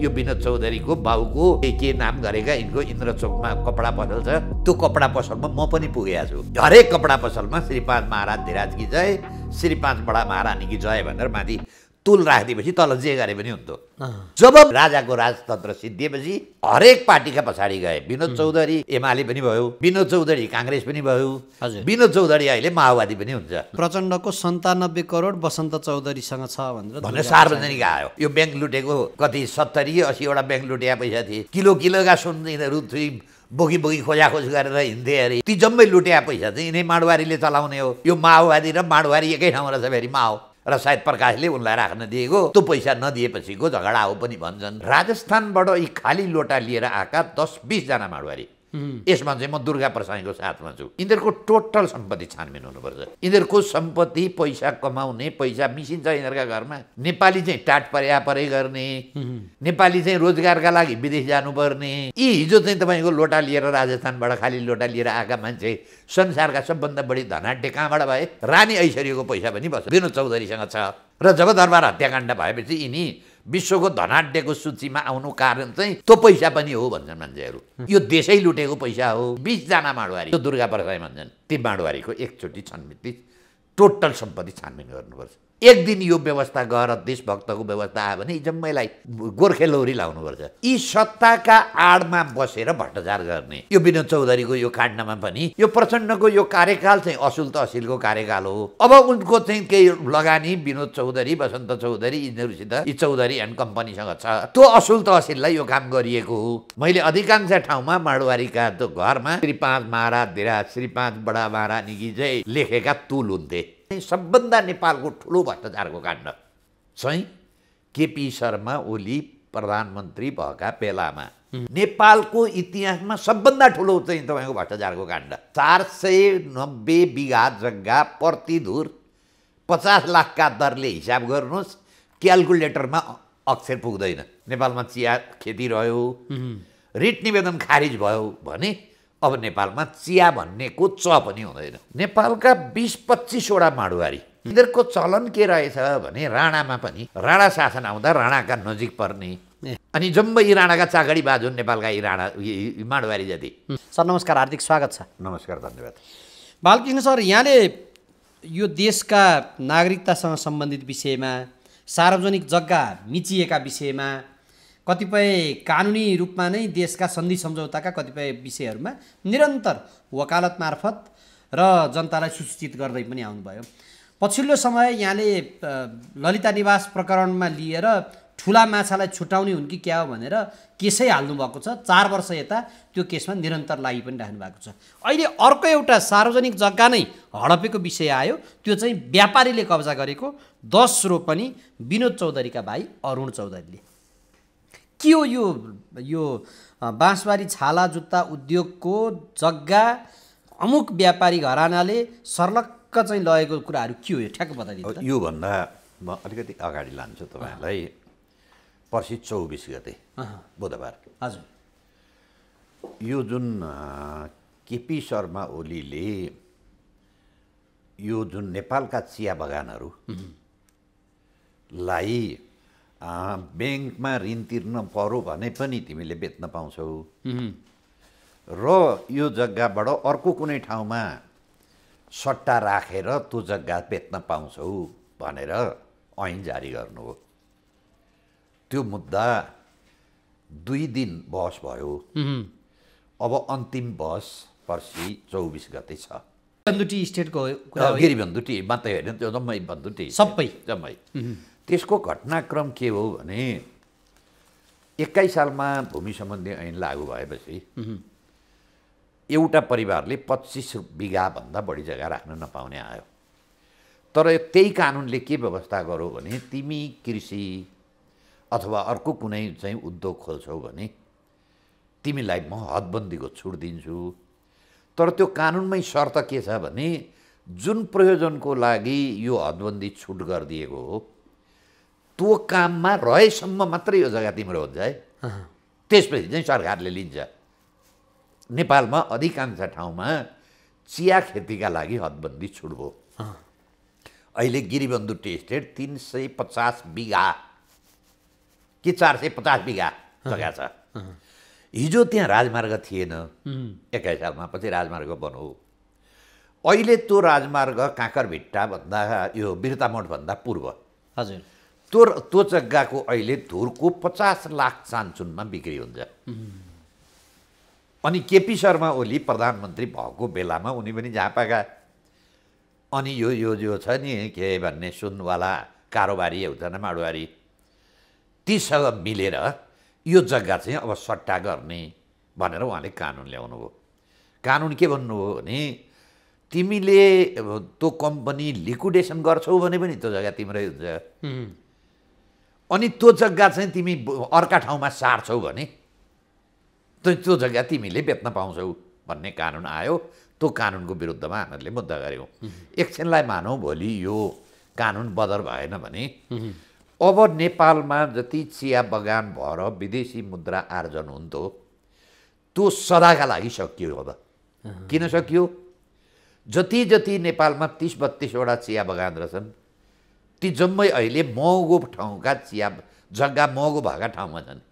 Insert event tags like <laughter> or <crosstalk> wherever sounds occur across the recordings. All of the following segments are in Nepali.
यो विनोद चौधरीको बाउको के के नाम गरेका यिनको इन्द्र चोकमा कपडा पसल छ त्यो कपडा पसलमा म पनि पुगेको छु हरेक कपडा पसलमा श्रीपाद महाराज धिराजकी जय श्रीपाद बडा महारानीकी जय भनेर माथि तुल राखिदिएपछि तल जे गरे पनि हुन्थ्यो जब राजाको राजतन्त्र सिद्धिएपछि हरेक पार्टीका पछाडि गए विनोद चौधरी एमाले पनि भयो विनोद चौधरी काङ्ग्रेस पनि भयो विनोद चौधरी अहिले माओवादी पनि हुन्छ प्रचण्डको सन्तानब्बे करोड वसन्त चौधरीसँग छ भनेर भनेर सार्वजनिक आयो यो ब्याङ्क लुटेको कति सत्तरी असीवटा ब्याङ्क लुटेका पैसा थिए किलो किलोका सुन यिनीहरू बोकी बोकी खोजाखोज गरेर हिँड्थे अरे ती जम्मै लुट्या पैसा चाहिँ यिनै माडवारीले चलाउने हो यो माओवादी र माडवारी एकै ठाउँमा रहेछ फेरि माओ र सायद प्रकाशले उनलाई राख्न दिएको त्यो पैसा नदिएपछिको झगडा हो पनि भन्छन् राजस्थानबाट यी खाली लोटा लिएर आएका दस बिसजना माडवारी यसमा चाहिँ म दुर्गा प्रसाईको साथमा छु यिनीहरूको टोटल सम्पत्ति छानबिन हुनुपर्छ यिनीहरूको सम्पत्ति पैसा कमाउने पैसा मिसिन्छ यिनीहरूका घरमा नेपाली चाहिँ टाट पर्या परे गर्ने नेपाली चाहिँ रोजगारका लागि विदेश जानुपर्ने यी हिजो चाहिँ तपाईँको लोटा लिएर राजस्थानबाट खालि लोटा लिएर आएका मान्छे संसारका सबभन्दा बढी धनाट्य कहाँबाट भए रानी ऐश्वर्यको पैसा पनि बस्छ विनोद चौधरीसँग छ र जब दरबार हत्याकाण्ड भएपछि यिनी विश्वको धनाड्यको सूचीमा आउनु कारण चाहिँ त्यो पैसा पनि हो भन्छन् मान्छेहरू यो देशै लुटेको पैसा हो बिसजना माडवारी दुर्गा प्रसाई भन्छन् ती माडवारीको एकचोटि छानबिन टोटल सम्पत्ति छानबिन गर्नुपर्छ एक दिन यो व्यवस्था गएर देशभक्तको व्यवस्था आयो भने जम्मैलाई गोर्खे लौरी लाउनुपर्छ यी सत्ताका आडमा बसेर भ्रष्टाचार गर्ने यो विनोद चौधरीको यो काण्डमा पनि यो प्रचण्डको यो कार्यकाल चाहिँ असुल त असिलको कार्यकाल हो अब उनको चाहिँ केही लगानी विनोद चौधरी वसन्त चौधरी यिनीहरूसित यी चौधरी एन्ड कम्पनीसँग छ त्यो असुल त यो काम गरिएको हो मैले अधिकांश ठाउँमा माडवारीका त्यो घरमा श्री पाँच महाराज धिराज श्री पाँच बडा महारानीकी चाहिँ लेखेका तुल हुन्थे चाहिँ सबभन्दा नेपालको ठुलो भ्रष्टाचारको काण्ड चाहिँ केपी शर्मा ओली प्रधानमन्त्री भएका बेलामा नेपालको इतिहासमा सबभन्दा ठुलो चाहिँ तपाईँको भ्रष्टाचारको काण्ड चार सय नब्बे बिघा जग्गा प्रतिधुर पचास लाखका दरले हिसाब गर्नुहोस् क्यालकुलेटरमा अक्षर पुग्दैन नेपालमा चिया खेती रह्यो रिट निवेदन खारिज भयो भने अब नेपालमा चिया भन्नेको च पनि हुँदैन नेपालका बिस पच्चिसवटा माडुवारी यिनीहरूको चलन के रहेछ भने राणामा पनि राणा शासन आउँदा राणाका नजिक पर्ने अनि जम्मै यी राणाका चागडी बाजु नेपालका यी राणा माडुवारी जति सर नमस्कार हार्दिक स्वागत छ नमस्कार धन्यवाद बालकृष्ण सर यहाँले यो देशका नागरिकतासँग सम्बन्धित विषयमा सार्वजनिक जग्गा मिचिएका विषयमा कतिपय कानुनी रूपमा नै देशका सन्धि सम्झौताका कतिपय विषयहरूमा निरन्तर वकालत मार्फत र जनतालाई सुसूचित गर्दै पनि आउनुभयो पछिल्लो समय यहाँले ललिता निवास प्रकरणमा लिएर ठुला माछालाई छुट्याउने हुन् कि क्या हो भनेर केसै हाल्नुभएको छ चार वर्ष यता त्यो केसमा निरन्तर लागि पनि राख्नु भएको छ अहिले अर्को एउटा सार्वजनिक जग्गा नै हडपेको विषय आयो त्यो चाहिँ व्यापारीले कब्जा गरेको दस रोपनी विनोद चौधरीका भाइ अरुण चौधरीले के हो यो यो बाँसबारी छाला जुत्ता उद्योगको जग्गा अमुक व्यापारी घरानाले सर्लक्क चाहिँ लगेको कुराहरू के हो यो ठ्याक्क बताइदिनु योभन्दा म अलिकति अगाडि लान्छु तपाईँहरूलाई पर्सि चौबिस गते बुधबार हजुर यो जुन केपी शर्मा ओलीले यो जुन नेपालका चिया बगानहरूलाई ब्याङ्कमा ऋण तिर्न पऱ्यो भने पनि तिमीले बेच्न पाउँछौ र यो जग्गाबाट अर्को कुनै ठाउँमा सट्टा राखेर त्यो जग्गा बेच्न पाउँछौ भनेर ऐन जारी गर्नु हो त्यो मुद्दा दुई दिन बहस भयो अब अन्तिम बहस पर्सि चौबिस गते छ स्टेटको गिरी भन्दुटी मात्रै होइन त्यो जम्मै भन्दुटी सबै जम्मै त्यसको घटनाक्रम के हो भने एक्काइस सालमा भूमि सम्बन्धी ऐन लागू भएपछि एउटा परिवारले पच्चिस बिघाभन्दा बढी जग्गा राख्न नपाउने आयो तर त्यही कानुनले के व्यवस्था गर्यो भने तिमी कृषि अथवा अर्को कुनै चाहिँ उद्योग खोल्छौ भने तिमीलाई म हदबन्दीको छुट दिन्छु तर त्यो कानुनमै शर्त के छ भने जुन प्रयोजनको लागि यो हदबन्दी छुट गरिदिएको हो त्यो काममा रहेसम्म मात्रै यो जग्गा तिम्रो हुन्छ है त्यसपछि चाहिँ सरकारले लिन्छ नेपालमा अधिकांश ठाउँमा चिया खेतीका लागि हदबन्दी छुट भयो अहिले गिरिबन्धु टी स्टेट तिन सय पचास बिघा कि चार सय पचास बिघा जग्गा छ हिजो त्यहाँ राजमार्ग थिएन एक्काइस सालमा पछि राजमार्ग बन्यो अहिले त्यो राजमार्ग काँकरभिट्टाभन्दा यो बिरतामोठभन्दा पूर्व हजुर त्यो त्यो जग्गाको अहिले धुरको पचास लाख चान्चुनमा बिक्री हुन्छ अनि केपी शर्मा ओली प्रधानमन्त्री भएको बेलामा उनी पनि झापाका अनि यो यो जो छ नि के भन्ने सुनवाला कारोबारी हुँदैन माडुवारी तीसँग मिलेर यो जग्गा चाहिँ अब सट्टा गर्ने भनेर उहाँले कानुन ल्याउनु भयो कानुन के भन्नुभयो भने तिमीले त्यो कम्पनी लिक्विडेसन गर्छौ भने पनि त्यो जग्गा तिम्रै हुन्छ अनि त्यो जग्गा चाहिँ तिमी अर्का ठाउँमा सार्छौ भने त्यो जग्गा तिमीले बेच्न पाउँछौ भन्ने कानुन आयो त्यो कानुनको विरुद्धमा हामीहरूले मुद्दा गऱ्यौँ एकछिनलाई मानौँ भोलि यो कानुन बदर भएन भने अब नेपालमा जति चिया बगान भएर विदेशी मुद्रा आर्जन हुन्थ्यो त्यो सदाका लागि सकियो अब किन सकियो जति जति नेपालमा तिस बत्तिसवटा चिया बगान रहेछन् ती जम्मै अहिले महँगो ठाउँका चिया जग्गा महँगो भएका ठाउँमा छन्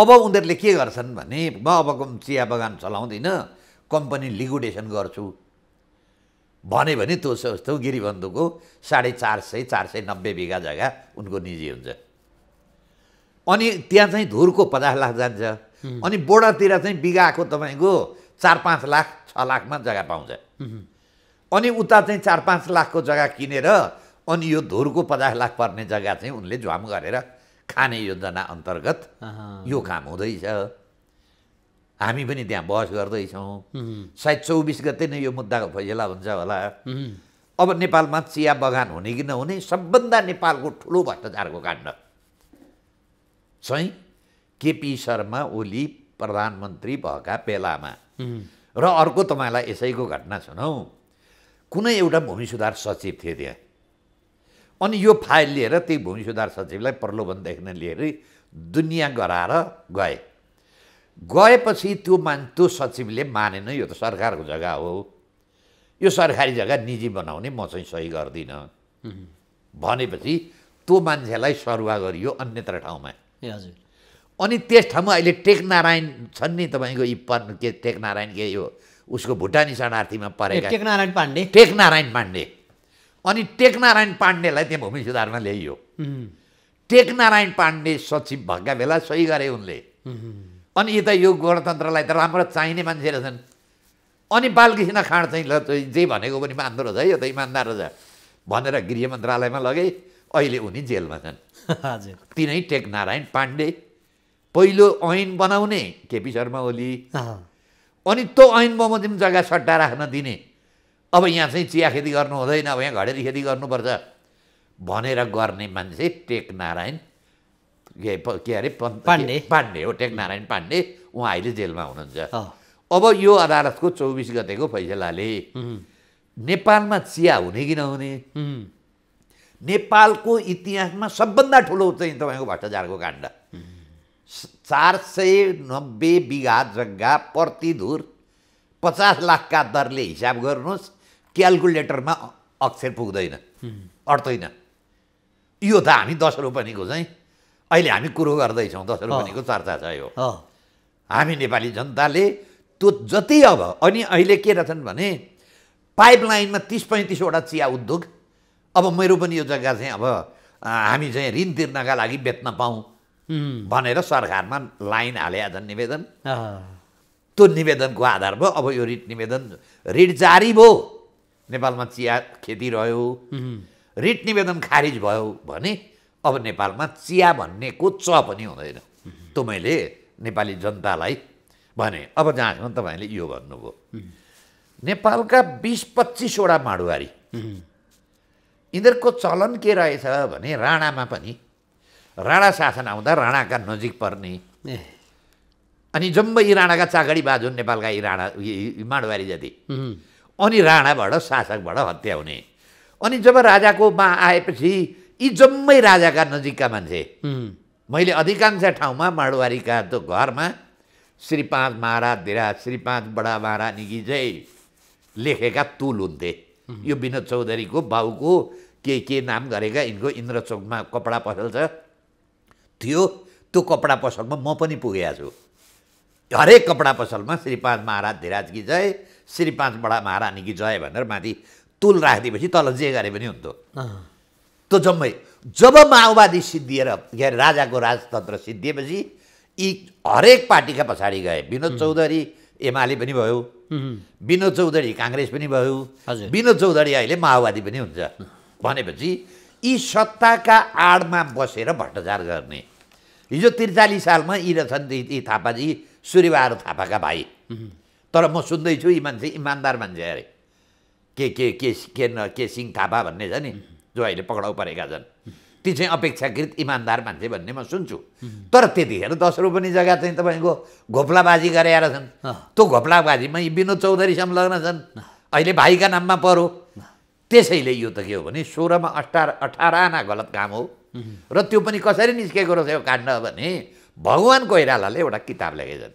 अब उनीहरूले के गर्छन् भने म अबको चिया बगान चलाउँदिनँ कम्पनी लिक्विडेसन गर्छु भने भने त्यो जस्तो गिरिबन्धुको साढे चार सय चार सय नब्बे बिघा जग्गा उनको निजी हुन्छ अनि त्यहाँ चाहिँ धुरको पचास लाख जान्छ अनि बोर्डरतिर चाहिँ बिगाको तपाईँको चार पाँच लाख छ लाखमा जग्गा पाउँछ अनि उता चाहिँ चार पाँच लाखको जग्गा किनेर अनि यो धुरको पचास लाख पर्ने जग्गा चाहिँ उनले ज्वाम गरेर खाने योजना अन्तर्गत यो काम हुँदैछ हामी पनि त्यहाँ बहस गर्दैछौँ सायद चौबिस गते नै यो मुद्दाको फैसला हुन्छ होला अब नेपालमा चिया बगान हुने कि नहुने सबभन्दा नेपालको ठुलो भ्रष्टाचारको काण्ड चाहिँ केपी शर्मा ओली प्रधानमन्त्री भएका बेलामा र अर्को तपाईँलाई यसैको घटना सुनौ कुनै एउटा भूमि सुधार सचिव थिए त्यहाँ अनि यो फाइल लिएर त्यही भूमि सुधार सचिवलाई प्रलोभन देख्न लिएर दुनियाँ गराएर गए गएपछि त्यो मान त्यो सचिवले मानेन यो त सरकारको जग्गा हो यो सरकारी जग्गा निजी बनाउने म चाहिँ सही गर्दिनँ भनेपछि त्यो मान्छेलाई सरुवा गरियो अन्यत्र ठाउँमा हजुर अनि त्यस ठाउँमा अहिले टेकनारायण छन् नि तपाईँको यी पन के टेकनारायण के यो उसको भुटानी शरणार्थीमा परेका टेकनारायण पाण्डे टेकनारायण पाण्डे अनि टेकनारायण पाण्डेलाई त्यहाँ भूमि सुधारमा ल्याइयो टेकनारायण पाण्डे सचिव भएका बेला सही गरे उनले अनि यता यो गणतन्त्रलाई त राम्रो चाहिने मान्छे रहेछन् अनि बालकृष्ण खाँड चाहिँ ल जे भनेको पनि मान्दो रहेछ यो त इमान्दार रहेछ भनेर गृह मन्त्रालयमा लगे अहिले उनी जेलमा छन् <laughs> हजुर तिनै टेकनारायण पाण्डे पहिलो ऐन बनाउने केपी शर्मा ओली अनि त्यो ऐन बमोजिम जग्गा सट्टा राख्न दिने अब यहाँ चाहिँ चिया खेती गर्नु हुँदैन अब यहाँ घडेरी खेती गर्नुपर्छ भनेर गर्ने मान्छे टेकनारायण के के अरे पाण्डे पाण्डे हो टेकनारायण पाण्डे उहाँ अहिले जेलमा हुनुहुन्छ अब यो अदालतको चौबिस गतेको फैसलाले नेपालमा चिया हुने कि नहुने नेपालको इतिहासमा सबभन्दा ठुलो चाहिँ तपाईँको भ्रष्टाचारको काण्ड चार सय नब्बे बिघा जग्गा प्रतिधुर पचास लाखका दरले हिसाब गर्नुहोस् क्यालकुलेटरमा अक्षर पुग्दैन अट्दैन यो त हामी दस रोपनीको चाहिँ अहिले हामी कुरो गर्दैछौँ दस रोपनीको चर्चा छ यो हामी नेपाली जनताले त्यो जति अब अनि अहिले के रहेछन् भने पाइपलाइनमा तिस पैँतिसवटा चिया उद्योग अब मेरो पनि यो जग्गा चाहिँ अब हामी चाहिँ ऋण तिर्नका लागि बेच्न पाऊँ भनेर सरकारमा लाइन हाले छन् निवेदन त्यो निवेदनको आधारमा अब यो ऋण निवेदन ऋण जारी भयो नेपालमा चिया खेती रह्यो रिट निवेदन खारिज भयो भने अब नेपालमा चिया भन्नेको च पनि हुँदैन त्यो मैले नेपाली जनतालाई भने अब जहाँसम्म तपाईँले यो भन्नुभयो नेपालका बिस पच्चिसवटा माडुवारी यिनीहरूको चलन के रहेछ भने राणामा पनि राणा शासन आउँदा राणाका नजिक पर्ने अनि जम्मै यी राणाका चाकडी बाज नेपालका यी राणा माडुवारी जाति अनि राणाबाट शासकबाट हत्या हुने अनि जब राजाको राजाकोमा आएपछि यी जम्मै राजाका नजिकका मान्छे मैले अधिकांश ठाउँमा माडवारीका त्यो घरमा श्री महाराज धिराज श्री बडा महारानीकी चाहिँ लेखेका तुल हुन्थे यो विनोद चौधरीको बाउको के के नाम गरेका यिनको इन्द्र कपडा पसल छ थियो त्यो कपडा पसलमा म पनि पुगेको छु हरेक कपडा पसलमा श्रीपाद महाराज धिराजकी चाहिँ श्री पाँच बडा महारानी कि जय भनेर माथि तुल राखिदिएपछि तल जे गरे पनि हुन्थ्यो त्यो जम्मै जब माओवादी सिद्धिएर के अरे राजाको राजतन्त्र सिद्धिएपछि यी हरेक पार्टीका पछाडि गए विनोद चौधरी एमाले पनि भयो विनोद चौधरी काङ्ग्रेस पनि भयो विनोद चौधरी अहिले माओवादी पनि हुन्छ भनेपछि यी सत्ताका आडमा बसेर भ्रष्टाचार गर्ने हिजो त्रिचालिस सालमा यी रहेछन् यी थापाजी सूर्यबहादुर थापाका भाइ तर म सुन्दैछु यी मान्छे इमान्दार मान्छे अरे के के के के न के सिंह थापा भन्ने छ नि जो अहिले पक्राउ परेका छन् ती चाहिँ अपेक्षाकृत इमान्दार मान्छे भन्ने म सुन्छु तर त्यतिखेर दस रुपियाँ जग्गा चाहिँ तपाईँको घोप्लाबाजी गरेर छन् त्यो घोप्लाबाजीमा यी विनोद चौधरी संलग्न छन् अहिले भाइका नाममा परो त्यसैले यो त के हो भने सोह्रमा अठार अठार आना गलत काम हो र त्यो पनि कसरी निस्केको रहेछ यो काण्ड भने भगवान् कोइरालाले एउटा किताब लेखेछन्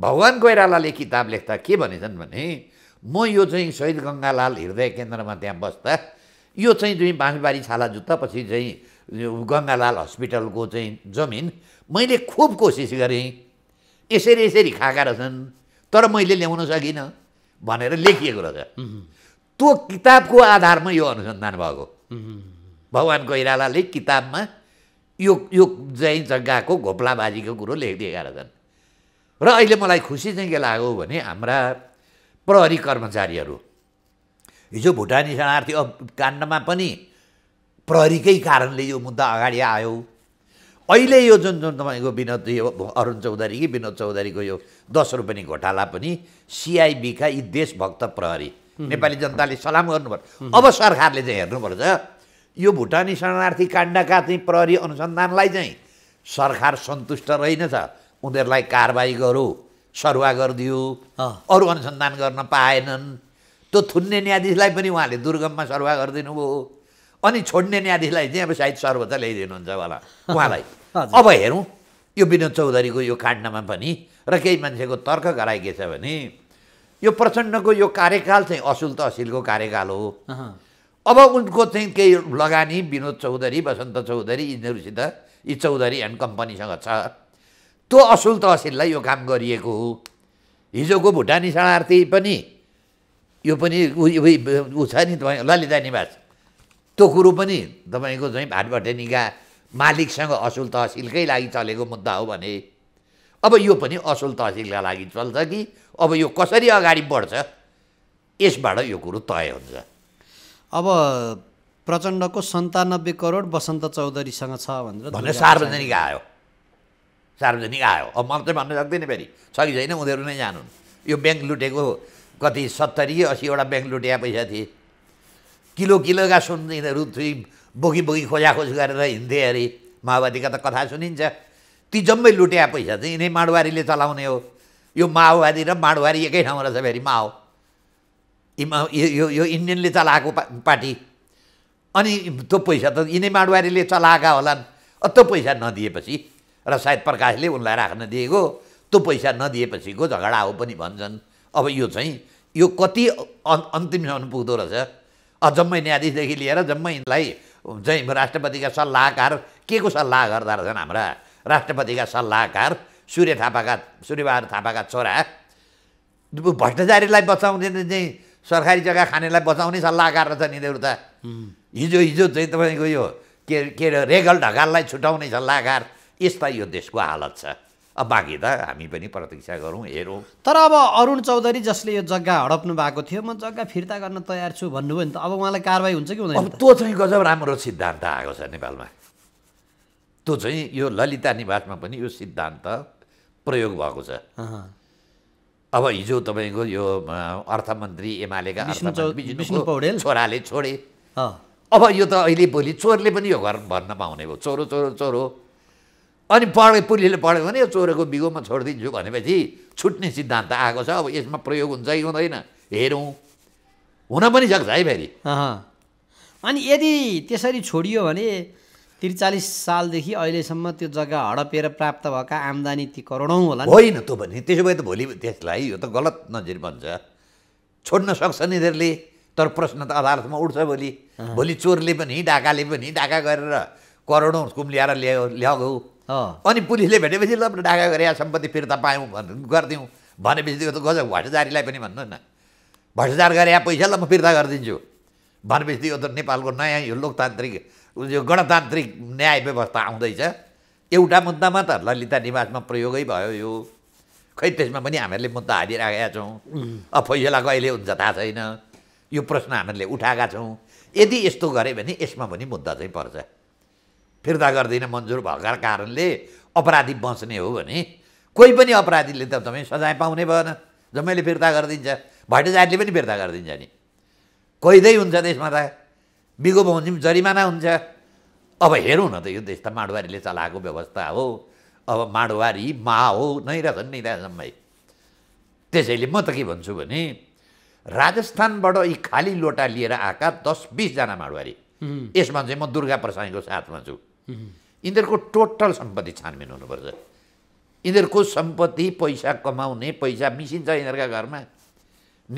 भगवान् कोइरालाले किताब लेख्दा के भनेछन् भने म यो चाहिँ शहीद गङ्गालाल हृदय केन्द्रमा त्यहाँ बस्दा यो चाहिँ दुई बाँसबारी छाला जुत्ता पछि चाहिँ गङ्गालाल हस्पिटलको चाहिँ जमिन मैले खुब कोसिस गरेँ यसरी यसरी खाएका रहेछन् तर मैले ल्याउन सकिनँ भनेर लेखिएको रहेछ त्यो किताबको आधारमा यो अनुसन्धान भएको भगवान् कोइरालाले किताबमा यो यो जैन जग्गाको घोप्लाबाजीको कुरो लेखिदिएका रहेछन् र अहिले मलाई खुसी चाहिँ के लाग्यो भने हाम्रा प्रहरी कर्मचारीहरू हिजो भुटानी शरणार्थी काण्डमा पनि प्रहरीकै कारणले यो मुद्दा अगाडि आयो अहिले यो जुन जुन तपाईँको विनोद यो अरुण चौधरी कि विनोद चौधरीको यो दस रुपियाँ घोटाला पनि सिआइबीका यी देशभक्त प्रहरी नेपाली जनताले सलाम गर्नुपर्छ अब सरकारले चाहिँ हेर्नुपर्छ यो भुटानी शरणार्थी काण्डका चाहिँ प्रहरी अनुसन्धानलाई चाहिँ सरकार सन्तुष्ट रहेनछ उनीहरूलाई कारवाही गरौँ सरुवा गरिदियो अरू अनुसन्धान गर्न पाएनन् त्यो थुन्ने न्यायाधीशलाई पनि उहाँले दुर्गममा सरुवा गरिदिनु भयो अनि छोड्ने न्यायाधीशलाई चाहिँ अब सायद सर्वोच्च ल्याइदिनुहुन्छ होला उहाँलाई <laughs> अब हेरौँ यो विनोद चौधरीको यो काण्डमा पनि र केही मान्छेको तर्क गराइ के छ भने यो प्रचण्डको यो कार्यकाल चाहिँ असुल त असिलको कार्यकाल हो अब उनको चाहिँ केही लगानी विनोद चौधरी बसन्त चौधरी यिनीहरूसित यी चौधरी एन्ड कम्पनीसँग छ त्यो असुल तहसिललाई यो काम गरिएको हो हिजोको भुटानी शरणार्थी पनि यो पनि ऊ छ नि तपाईँ ललिता निवास त्यो कुरो पनि तपाईँको चाहिँ भाटभटेनीका मालिकसँग असुल तहसिलकै लागि चलेको मुद्दा हो भने अब यो पनि असुल तहसिलका लागि चल्छ कि अब यो कसरी अगाडि बढ्छ यसबाट यो कुरो तय हुन्छ अब प्रचण्डको सन्तानब्बे करोड वसन्त चौधरीसँग छ भनेर सार्वजनिक आयो सार्वजनिक आयो अब मलाई चाहिँ भन्न सक्दैन फेरि छ कि छैन उनीहरू नै जानु यो ब्याङ्क लुटेको कति सत्तरी असीवटा ब्याङ्क लुटेका पैसा थिए किलो किलोका सुन यिनीहरू बोकी बोकी खोजाखोज गरेर हिँड्थे अरे माओवादीका त कथा सुनिन्छ ती जम्मै लुटेका पैसा चाहिँ यिनै माडवारीले चलाउने हो यो माओवादी र माडवारी एकै ठाउँ रहेछ फेरि माओ यो यो इन्डियनले चलाएको पा पार्टी अनि त्यो पैसा त यिनै माडवारीले चलाएका होलान् त्यो पैसा नदिएपछि र सायद प्रकाशले उनलाई राख्न दिएको त्यो पैसा नदिएपछिको झगडा हो पनि भन्छन् अब यो चाहिँ यो कति अन्तिमसम्म पुग्दो रहेछ जम्मै न्यायाधीशदेखि लिएर जम्मै यिनलाई चाहिँ राष्ट्रपतिका सल्लाहकार के को सल्लाह गर्दा रहेछन् हाम्रा राष्ट्रपतिका सल्लाहकार सूर्य थापाका सूर्यबहादुर थापाका छोरा भ्रष्टाचारीलाई बचाउने चाहिँ सरकारी जग्गा खानेलाई बचाउने सल्लाहकार रहेछन् यिनीहरू त हिजो हिजो चाहिँ तपाईँको यो के के रेगल ढकाललाई छुट्याउने सल्लाहकार यस्ता यो देशको हालत छ अब बाँकी त हामी पनि प्रतीक्षा गरौँ हेरौँ तर अब अरुण चौधरी जसले यो जग्गा हडप्नु भएको थियो म जग्गा फिर्ता गर्न तयार छु भन्नुभयो नि त अब उहाँलाई कारवाही हुन्छ कि हुँदैन त्यो चाहिँ गजब राम्रो सिद्धान्त आएको छ नेपालमा त्यो चाहिँ यो ललिता निवासमा पनि यो सिद्धान्त प्रयोग भएको छ अब हिजो तपाईँको यो अर्थमन्त्री एमालेका पौडेल छोराले छोडे अब यो त अहिले भोलि चोरले पनि यो घर भन्न पाउने भयो चोरो चोरो चोरो अनि पढे पुलिसले पढ्यो भने यो चोरेको बिगोमा छोडिदिन्छु भनेपछि छुट्ने सिद्धान्त आएको छ अब यसमा प्रयोग हुन्छ कि हुँदैन हेरौँ हुन पनि सक्छ है फेरि अनि यदि त्यसरी छोडियो भने त्रिचालिस सालदेखि अहिलेसम्म त्यो जग्गा हडपेर प्राप्त भएका आम्दानी ती करोडौँ होला होइन त्यो भने त्यसो भए त भोलि त्यसलाई यो त गलत नजिर भन्छ छोड्न सक्छ नि यिनीहरूले तर प्रश्न त अदालतमा उठ्छ भोलि भोलि चोरले पनि डाकाले पनि डाका गरेर करोडौँ ल्याएर ल्यायो ल्यागौ अनि पुलिसले भेटेपछि ल डाका गरे सम्पत्ति फिर्ता पायौँ भनेर गरिदिउँ भनेपछि त गजब भ्रष्टाचारीलाई पनि भन्नु न भ्रष्टाचार गरे या पैसा ल म फिर्ता गरिदिन्छु भनेपछि यो त नेपालको नयाँ यो लोकतान्त्रिक यो गणतान्त्रिक न्याय व्यवस्था आउँदैछ एउटा मुद्दामा त ललिता निवासमा प्रयोगै भयो यो खै त्यसमा पनि हामीहरूले मुद्दा हालिराखेका छौँ अब फैसला कहिले हुन्छ थाहा छैन यो प्रश्न हामीहरूले उठाएका छौँ यदि यस्तो गरे भने यसमा पनि मुद्दा चाहिँ पर्छ फिर्ता गर्दिन मन्जुर भएका कारणले अपराधी बच्ने हो भने कोही पनि अपराधीले त तपाईँ सजाय पाउने भएन जम्मैले फिर्ता गरिदिन्छ भट्टेजातले पनि फिर्ता गरिदिन्छ नि कैदै हुन्छ त्यसमा त बिगो भौँजी जरिमाना हुन्छ अब हेरौँ न त यो देश त माडवारीले चलाएको व्यवस्था हो अब माडवारी मा हो नै रहेछन् नि त्यहाँसम्मै त्यसैले म त के भन्छु भने राजस्थानबाट यी खाली लोटा लिएर आएका दस बिसजना माडवारी यसमा चाहिँ म दुर्गा प्रसाईको साथमा छु यिनीहरूको टोटल सम्पत्ति छानबिन हुनुपर्छ यिनीहरूको सम्पत्ति पैसा कमाउने पैसा मिसिन्छ यिनीहरूका घरमा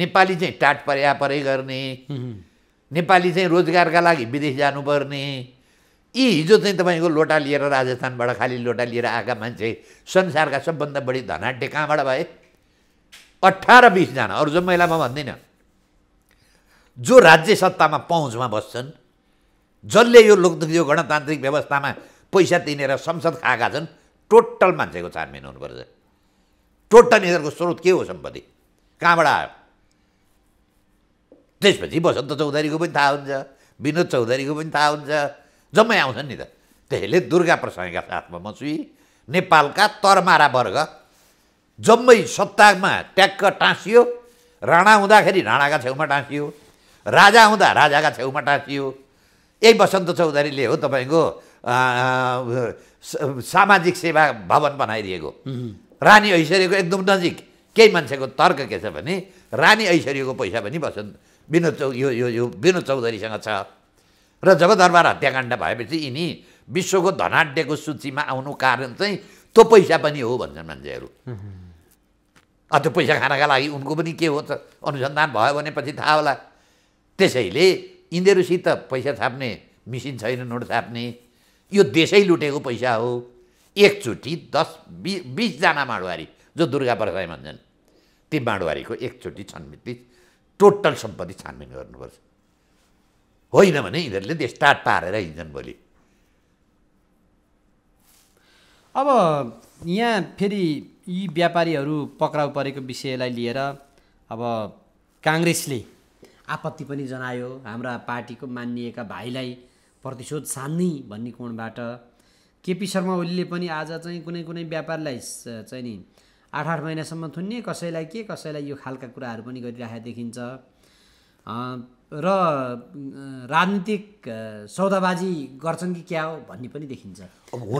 नेपाली चाहिँ टाट पर्या परे गर्ने नेपाली चाहिँ रोजगारका लागि विदेश जानुपर्ने यी हिजो चाहिँ तपाईँको लोटा लिएर राजस्थानबाट खालि लोटा लिएर आएका मान्छे संसारका सबभन्दा बढी धनाट्य कहाँबाट भए अठार बिसजना अरू जो महिलामा भन्दिनँ जो राज्य सत्तामा पहुँचमा बस्छन् जसले यो लोक यो गणतान्त्रिक व्यवस्थामा पैसा तिनेर संसद खाएका छन् टोटल मान्छेको छानबिन हुनुपर्छ टोटल यिनीहरूको स्रोत के हो सम्पत्ति कहाँबाट आयो त्यसपछि वसन्त चौधरीको पनि थाहा हुन्छ विनोद चौधरीको पनि थाहा हुन्छ जम्मै आउँछन् नि त त्यसले दुर्गा प्रसाईका साथमा म मसुई नेपालका तरमारा वर्ग जम्मै सत्तामा ट्याक्क टाँसियो राणा हुँदाखेरि राणाका छेउमा टाँसियो राजा हुँदा राजाका छेउमा टाँसियो यही बसन्त चौधरीले हो तपाईँको सामाजिक सेवा भवन बनाइदिएको रानी ऐश्वर्यको एकदम नजिक केही मान्छेको तर्क के छ भने रानी ऐश्वर्यको पैसा पनि बसन्त विनोद चौ यो यो यो विनोद चौधरीसँग छ र जब दरबार हत्याकाण्ड भएपछि यिनी विश्वको धनाड्यको सूचीमा आउनु कारण चाहिँ त्यो पैसा पनि हो भन्छन् मान्छेहरू त्यो पैसा खानका लागि उनको पनि के हो त अनुसन्धान भयो भने पछि थाहा होला त्यसैले यिनीहरूसित पैसा छाप्ने मिसिन छैन नोट छाप्ने यो देशै लुटेको पैसा हो एकचोटि दस बि बिसजना माडवारी जो दुर्गा परसाई भन्छन् ती माडवारीको एकचोटि छानबिन टोटल सम्पत्ति छानबिन गर्नुपर्छ होइन भने यिनीहरूले देश टाट पारेर हिँड्छन् भोलि अब यहाँ फेरि यी व्यापारीहरू पक्राउ परेको विषयलाई लिएर अब काङ्ग्रेसले आपत्ति पनि जनायो हाम्रा पार्टीको मानिएका भाइलाई प्रतिशोध सान्ने भन्ने कोणबाट केपी शर्मा ओलीले पनि आज चाहिँ कुनै कुनै व्यापारलाई चाहिँ नि आठ आठ महिनासम्म थुन्ने कसैलाई के कसैलाई यो खालका कुराहरू पनि गरिरहेको देखिन्छ र राजनीतिक सौदाबाजी गर्छन् कि क्या हो भन्ने पनि देखिन्छ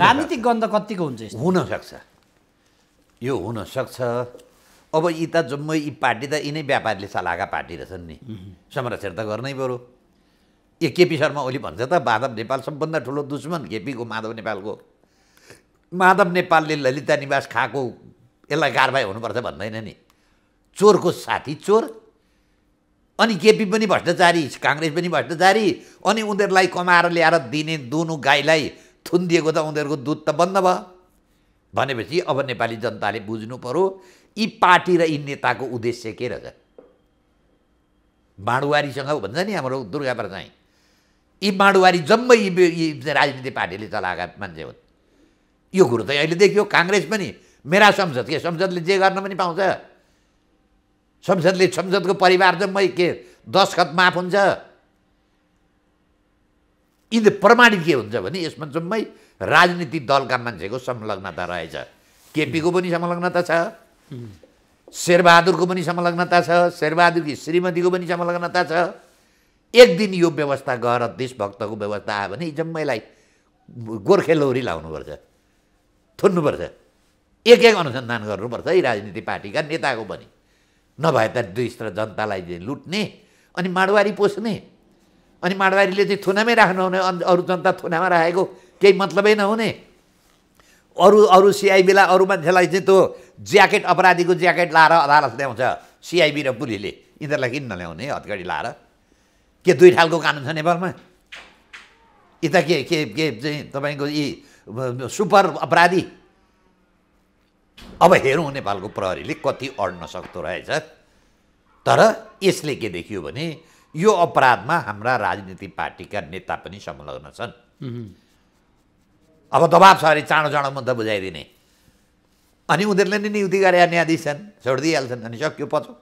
राजनीतिक गन्ध कत्तिको हुन्छ हुनसक्छ यो हुनसक्छ अब यी त जम्मै यी पार्टी त यिनै व्यापारीले चलाएका पार्टी रहेछन् नि संरक्षण त गर्नै पऱ्यो ए केपी शर्मा ओली भन्छ त माधव नेपाल सबभन्दा ठुलो दुश्मन केपीको माधव नेपालको माधव नेपालले ललिता निवास खाएको यसलाई कारवाही हुनुपर्छ भन्दैन नि चोरको साथी चोर अनि केपी पनि भ्रष्टाचारी काङ्ग्रेस पनि भ्रष्टाचारी अनि उनीहरूलाई कमाएर ल्याएर दिने दुनु गाईलाई थुनिदिएको त उनीहरूको दुध त बन्द भयो भनेपछि अब नेपाली जनताले बुझ्नु पऱ्यो यी पार्टी र यी नेताको उद्देश्य के रहेछ बाँडुवारीसँग भन्छ नि हाम्रो दुर्गा प्रसाई यी बाँडुवारी जम्मै यी राजनीति पार्टीले चलाएका मान्छे हुन् यो कुरो त अहिले देखियो काङ्ग्रेस पनि मेरा संसद के संसदले जे गर्न पनि पाउँछ संसदले संसदको परिवार जम्मै के दस माफ हुन्छ यी प्रमाणित के हुन्छ भने यसमा जम्मै राजनीति दलका मान्छेको संलग्नता रहेछ केपीको पनि संलग्नता छ शेरबहादुरको पनि संलग्नता छ शेरबहादुरकी श्रीमतीको पनि संलग्नता छ एक दिन यो व्यवस्था गएर देशभक्तको व्यवस्था आयो भने जम्मैलाई गोर्खे लौरी लाउनुपर्छ थुन्नुपर्छ एक एक अनुसन्धान गर्नुपर्छ है राजनीति पार्टीका नेताको पनि नभए त दुईस्त्र जनतालाई लुट्ने अनि माडवारी पोस्ने अनि माडवारीले चाहिँ थुनामै राख्नुहुने अरू जनता थुनामा राखेको केही मतलबै नहुने अरू अरू सिआइबीलाई अरू मान्छेलाई चाहिँ त्यो ज्याकेट अपराधीको ज्याकेट लाएर अदालत ल्याउँछ सिआइबी र पुलिसले यिनीहरूलाई किन नल्याउने हतगडी लाएर के दुई खालको कानुन छ नेपालमा यता के के के चाहिँ तपाईँको यी सुपर अपराधी अब हेरौँ नेपालको प्रहरीले कति अड्न सक्दो रहेछ तर यसले के देखियो भने यो अपराधमा हाम्रा राजनीतिक पार्टीका नेता पनि संलग्न छन् अब दबाब छ अरे चाँडो चाँडो म त बुझाइदिने अनि उनीहरूले नै नियुक्ति गरे न्यायाधीश छन् छोडिदिइहाल्छन् अनि सक्यो पछि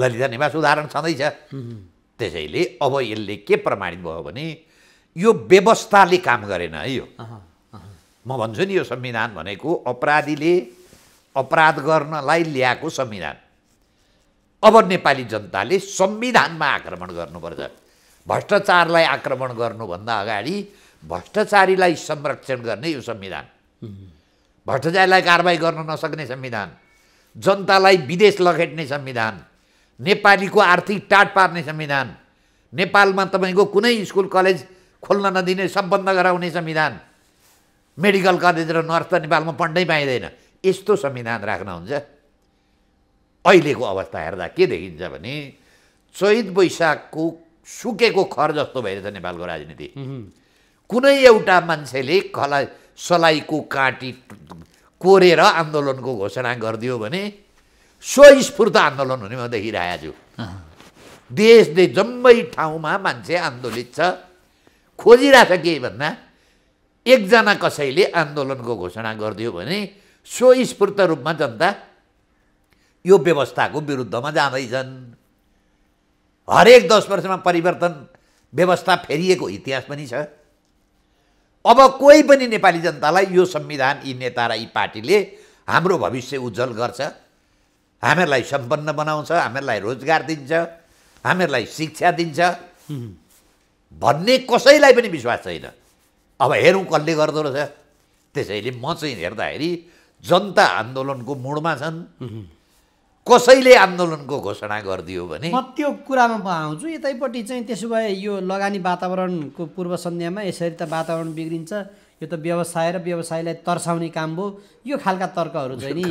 ललिता निवास उदाहरण छँदैछ त्यसैले अब यसले के प्रमाणित भयो भने यो व्यवस्थाले काम गरेन है यो म भन्छु नि यो संविधान भनेको अपराधीले अपराध गर्नलाई ल्याएको संविधान अब नेपाली जनताले संविधानमा आक्रमण गर्नुपर्छ भ्रष्टाचारलाई आक्रमण गर्नुभन्दा अगाडि भ्रष्टाचारीलाई संरक्षण गर्ने यो संविधान भट्टराईलाई कारवाही गर्न नसक्ने संविधान जनतालाई विदेश लखेट्ने संविधान नेपालीको आर्थिक टाट पार्ने संविधान नेपालमा तपाईँको कुनै स्कुल कलेज खोल्न नदिने सम्बन्ध गराउने संविधान मेडिकल कलेज र नर्स त नेपालमा पढ्नै पाइँदैन यस्तो संविधान राख्न हुन्छ अहिलेको अवस्था हेर्दा के देखिन्छ भने चैत वैशाखको सुकेको खर जस्तो भइरहेछ नेपालको राजनीति कुनै एउटा मान्छेले कला सलाइको काँटी कोरेर आन्दोलनको घोषणा गरिदियो भने स्वस्फूर्त आन्दोलन हुने म देखिरहेको छु देशले जम्मै ठाउँमा मान्छे आन्दोलित छ खोजिरहेछ के भन्दा एकजना कसैले आन्दोलनको घोषणा गरिदियो भने स्वस्फूर्त रूपमा जनता यो व्यवस्थाको विरुद्धमा जाँदैछन् हरेक दस वर्षमा परिवर्तन व्यवस्था फेरिएको इतिहास पनि छ अब कोही पनि नेपाली जनतालाई यो संविधान यी नेता र यी पार्टीले हाम्रो भविष्य उज्जवल गर्छ हामीहरूलाई सम्पन्न बनाउँछ हामीहरूलाई रोजगार दिन्छ हामीहरूलाई शिक्षा दिन्छ भन्ने कसैलाई पनि विश्वास छैन अब हेरौँ कसले गर्दो रहेछ त्यसैले म चाहिँ हेर्दाखेरि जनता आन्दोलनको मुडमा छन् कसैले आन्दोलनको घोषणा गरिदियो भने म त्यो कुरामा म आउँछु यतैपट्टि चाहिँ त्यसो भए यो लगानी वातावरणको पूर्व सन्ध्यामा यसरी त वातावरण बिग्रिन्छ यो त व्यवसाय र व्यवसायलाई तर्साउने काम भयो यो खालका तर्कहरू चाहिँ नि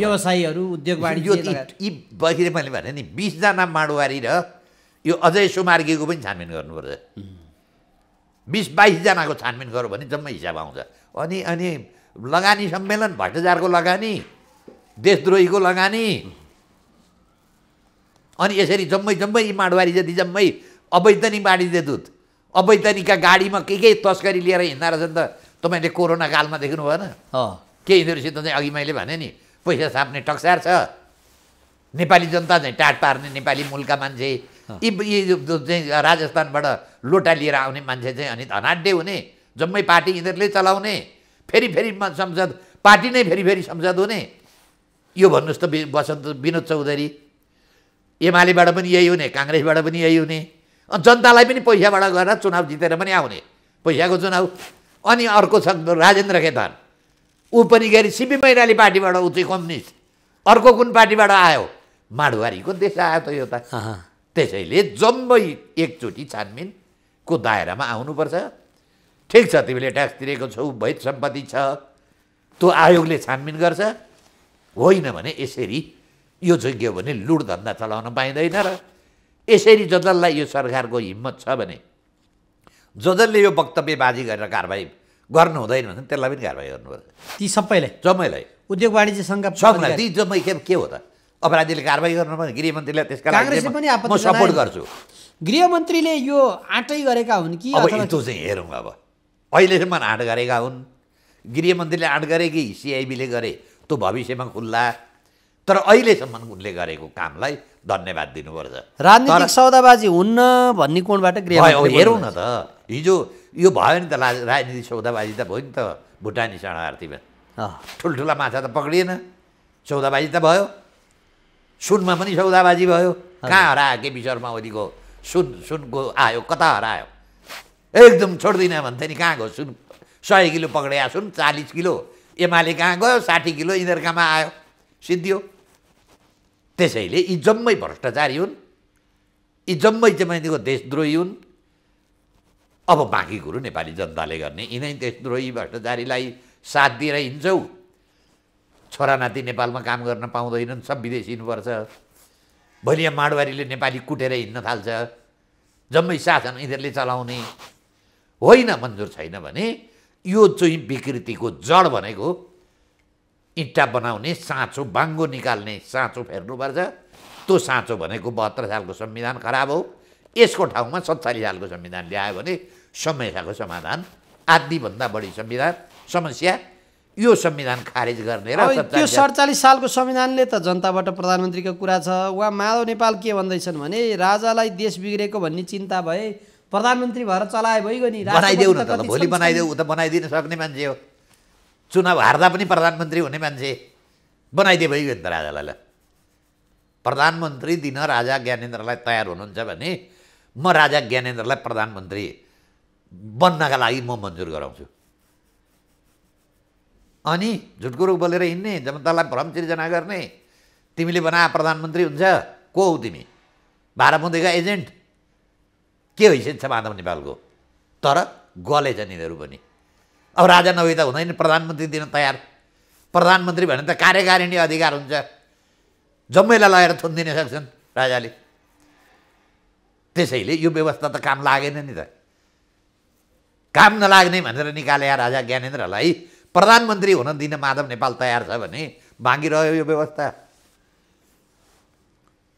<laughs> व्यवसायीहरू उद्योग यो यी बहिले मैले भने नि बिसजना माडवारी र यो अजय सुमार्गीको पनि छानबिन गर्नुपर्छ बिस बाइसजनाको छानबिन गरौँ भने जम्मै हिसाब आउँछ अनि अनि लगानी सम्मेलन भट्टजारको लगानी देशद्रोहीको लगानी अनि यसरी जम्मै जम्मै माडवारी जति जम्मै अवैतनी बाँडिँदै दुध अवैतनीका गाडीमा के के तस्करी लिएर हिँड्दा रहेछन् त तपाईँले कोरोना कालमा देख्नु भएन के यिनीहरूसित चाहिँ अघि मैले भने नि पैसा साप्ने टक्सार छ नेपाली जनता चाहिँ टाट पार्ने नेपाली मूलका मान्छे यी चाहिँ राजस्थानबाट लोटा लिएर आउने मान्छे चाहिँ अनि धनाड्य हुने जम्मै पार्टी यिनीहरूले चलाउने फेरि फेरि संसद पार्टी नै फेरि फेरि संसद हुने यो भन्नुहोस् त बसन्त विनोद चौधरी एमालेबाट पनि यही हुने काङ्ग्रेसबाट पनि यही हुने अनि जनतालाई पनि पैसाबाट गरेर चुनाव जितेर पनि आउने पैसाको चुनाव अनि अर्को छ राजेन्द्र खेतान ऊ पनि गएर सिपी मैनाली पार्टीबाट ऊ चाहिँ कम्युनिस्ट अर्को कुन पार्टीबाट आयो माडवारीको देश आयो त यो त त्यसैले जम्मै एकचोटि छानबिनको दायरामा आउनुपर्छ ठिक छ तिमीले ट्याक्स तिरेको छौ वैध सम्पत्ति छ त्यो आयोगले छानबिन गर्छ होइन भने यसरी यो झुक्यो भने लुट धन्दा चलाउन पाइँदैन र यसरी जसलाई यो सरकारको हिम्मत छ भने जसले यो वक्तव्यबाजी गरेर कारवाही गर्नु हुँदैन भने त्यसलाई पनि कारवाही गर्नुपर्छ ती सबैलाई जम्मैलाई उद्योग वाणिज्य सङ्घ ती जम्मै के के हो त अपराधीले कारवाही गर्नु पर्छ गृहमन्त्रीलाई त्यसका लागि म सपोर्ट गर्छु गृहमन्त्रीले यो आँटै गरेका हुन् कि अब यस्तो चाहिँ हेरौँ अब अहिलेसम्म आँट गरेका हुन् गृहमन्त्रीले आँट गरे कि सिआइबीले गरे त्यो भविष्यमा खुल्ला तर अहिलेसम्म उनले गरेको कामलाई धन्यवाद दिनुपर्छ राजनीतिक सौदाबाजी हुन्न भन्ने कोणबाट हेरौँ न त हिजो यो भयो नि त राजनीतिक सौदाबाजी त भयो नि त भुटानी शरणार्थीमा ठुल्ठुला माछा त पक्रिएन सौदाबाजी त भयो सुनमा पनि सौदाबाजी भयो कहाँ हरायो केपी शर्मा ओलीको सुन सुनको आयो कता हरायो एकदम छोड्दिनँ भन्थ्यो नि कहाँ गयो सुन सय किलो पक्रिया सुन चालिस किलो एमाले कहाँ गयो साठी किलो यिनीहरूकामा आयो सिद्धियो त्यसैले यी जम्मै भ्रष्टाचारी हुन् यी जम्मै जमाइदिएको देशद्रोही हुन् अब बाँकी कुरो नेपाली जनताले गर्ने यिनै देशद्रोही भ्रष्टाचारीलाई साथ दिएर हिँड्छौ छोरानाति नेपालमा काम गर्न पाउँदैनन् सब विदेश हिँड्नुपर्छ भोलि यहाँ माडवारीले नेपाली कुटेर हिँड्न थाल्छ जम्मै शासन यिनीहरूले चलाउने होइन मन्जुर छैन भने यो चाहिँ विकृतिको जड भनेको इँटा बनाउने साँचो बाङ्गो निकाल्ने साँचो फेर्नुपर्छ त्यो साँचो भनेको बहत्तर सालको संविधान खराब हो यसको ठाउँमा सत्तालिस सालको संविधान ल्यायो भने समस्याको समाधान आधीभन्दा बढी संविधान समस्या यो संविधान खारेज गर्ने र त्यो सडचालिस सालको संविधानले त जनताबाट प्रधानमन्त्रीको कुरा छ वा माधव नेपाल के भन्दैछन् भने राजालाई देश बिग्रेको भन्ने चिन्ता भए प्रधानमन्त्री भएर चलाए भइगयो नि बनाइदेऊ न त भोलि बनाइदेऊ त बनाइदिन सक्ने मान्छे हो चुनाव हार्दा पनि प्रधानमन्त्री हुने मान्छे बनाइदिए नि त राजालाई ल प्रधानमन्त्री दिन राजा ज्ञानेन्द्रलाई तयार हुनुहुन्छ भने म राजा ज्ञानेन्द्रलाई प्रधानमन्त्री बन्नका लागि म मन्जुर गराउँछु अनि झुटकुरो बोलेर हिँड्ने जनतालाई भ्रम सिर्जना गर्ने तिमीले बना प्रधानमन्त्री हुन्छ को हौ तिमी भाराबुँदेका एजेन्ट के हैसियत छ माधव नेपालको तर गलेछन् यिनीहरू पनि अब राजा नभई त हुँदैन प्रधानमन्त्री दिन तयार प्रधानमन्त्री भने त कार्यकारिणी अधिकार हुन्छ जम्मैलाई लगेर थुनिदिन सक्छन् राजाले त्यसैले यो व्यवस्था त काम लागेन नि त काम नलाग्ने भनेर निकाले राजा ज्ञानेन्द्रलाई प्रधानमन्त्री हुन दिन माधव नेपाल तयार छ भने रह्यो यो व्यवस्था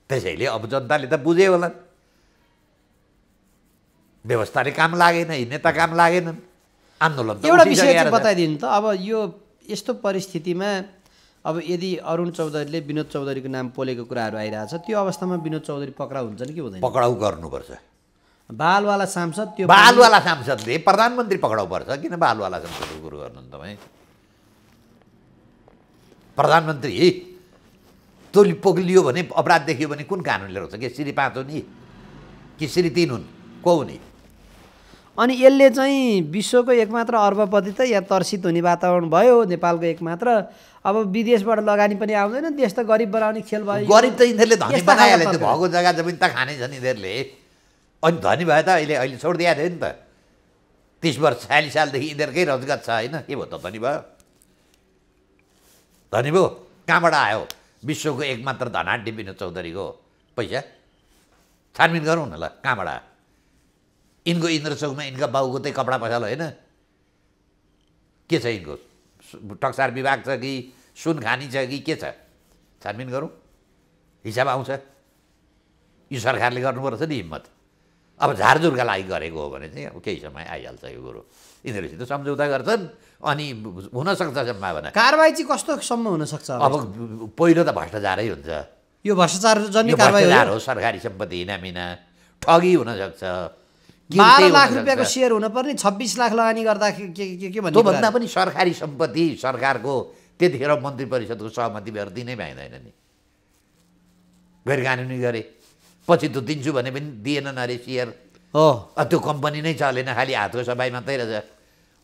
त्यसैले अब जनताले त बुझे होला व्यवस्थाले काम लागेन नेता काम लागेनन् आन्दोलन एउटा विषय चाहिँ बताइदिनु त अब यो यस्तो परिस्थितिमा अब यदि अरुण चौधरीले विनोद चौधरीको नाम पोलेको कुराहरू आइरहेछ त्यो अवस्थामा विनोद चौधरी पक्राउ हुन्छन् कि हुँदैन पक्राउ गर्नुपर्छ बालवाला सांसद त्यो बालवाला सांसदले प्रधानमन्त्री पक्राउ पर्छ किन बालवाला सांसदको कुरो गर्नु तपाईँ प्रधानमन्त्री तोली पोगलियो भने अपराध देखियो भने कुन कानुनले रोक्छ श्री पाँच हो नि कि श्री तिन हुन् को हुने अनि यसले चाहिँ विश्वको एकमात्र अर्बपति त या तर्सित हुने वातावरण भयो नेपालको एकमात्र अब विदेशबाट लगानी पनि आउँदैन देश त गरिब बनाउने खेल भयो गरिब त यिनीहरूले धनी बनाइहाल्यो त्यो भएको जग्गा जमिन त खाने छन् यिनीहरूले अनि धनी भए त अहिले अहिले छोडिदिएको थियो नि त तिस वर्ष छयालिस सालदेखि यिनीहरूकै रजगत छ होइन के भयो त धनी भयो धनी भयो कहाँबाट आयो विश्वको एकमात्र धनाट डिपिन चौधरीको पैसा छानबिन गरौँ न ल कहाँबाट आयो यिनको इन्द्रचोकमा यिनका बाउको चाहिँ कपडा पसाल होइन के छ यिनको टक्सार विभाग छ कि सुन खानी छ कि के छ छानबिन गरौँ हिसाब आउँछ यो सरकारले गर्नुपर्छ नि हिम्मत अब झारझुरका लागि गरेको हो भने चाहिँ केही समय आइहाल्छ यो कुरो यिनीहरूसित सम्झौता गर्छन् अनि हुनसक्छ सम्भावना कारवाही चाहिँ कस्तोसम्म हुनसक्छ अब पहिलो त भ्रष्टाचारै हुन्छ यो भ्रष्टाचार हो सरकारी सम्पत्ति हिनामिना ठगी हुनसक्छ बाह्र लाख रुपियाँको सेयर हुनुपर्ने छब्बिस लाख लगानी गर्दा के के भन्नु भन्दा पनि सरकारी सम्पत्ति सरकारको त्यतिखेर मन्त्री परिषदको सहमति भएर दिनै पाइँदैन नि गैर कानुनी गरे पछि त दिन्छु भने पनि दिएनन् अरे सेयर हो त्यो कम्पनी नै चलेन खालि हातको सफाइ मात्रै रहेछ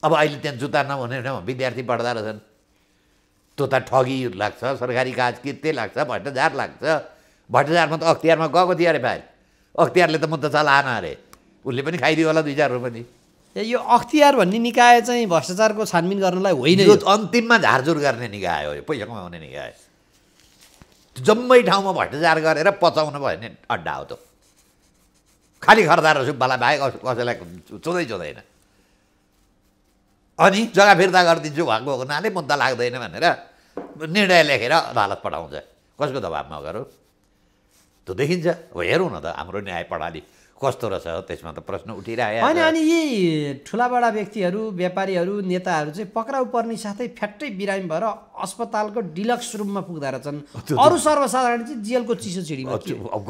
अब अहिले त्यहाँ जुत्ता नहुने विद्यार्थी पढ्दा रहेछन् त्यो त ठगी लाग्छ सरकारी काज के त्यही लाग्छ भ्रष्टाचार लाग्छ भ्रष्टाचारमा त अख्तियारमा गएको थियो अरे भाइ अख्तियारले त म त चलाएन अरे उसले पनि खाइदियो होला दुई चार पनि यो अख्तियार भन्ने निकाय चाहिँ भ्रष्टाचारको छानबिन गर्नलाई होइन यो अन्तिममा झारझुर गर्ने निकाय हो यो पैसा कमाउने निकाय जम्मै ठाउँमा भ्रष्टाचार गरेर पचाउनु भन्ने अड्डा हो त खालि खर्दा र सुब्बालाई बाहेक कसैलाई चोधै चोँदैन अनि जग्गा फिर्ता गरिदिन्छु भएको हुनाले मुद्दा लाग्दैन भनेर निर्णय लेखेर अदालत पठाउँछ कसको दबाबमा गरौँ त देखिन्छ अब हेरौँ न त हाम्रो न्याय प्रणाली कस्तो रहेछ त्यसमा त प्रश्न उठिरहेको होइन अनि यी ठुलाबडा व्यक्तिहरू व्यापारीहरू नेताहरू चाहिँ पक्राउ पर्ने साथै फ्याट्टै बिरामी भएर अस्पतालको डिलक्स रुममा पुग्दा रहेछन् <laughs> अरू सर्वसाधारण चाहिँ जेलको चिसो छिडीमा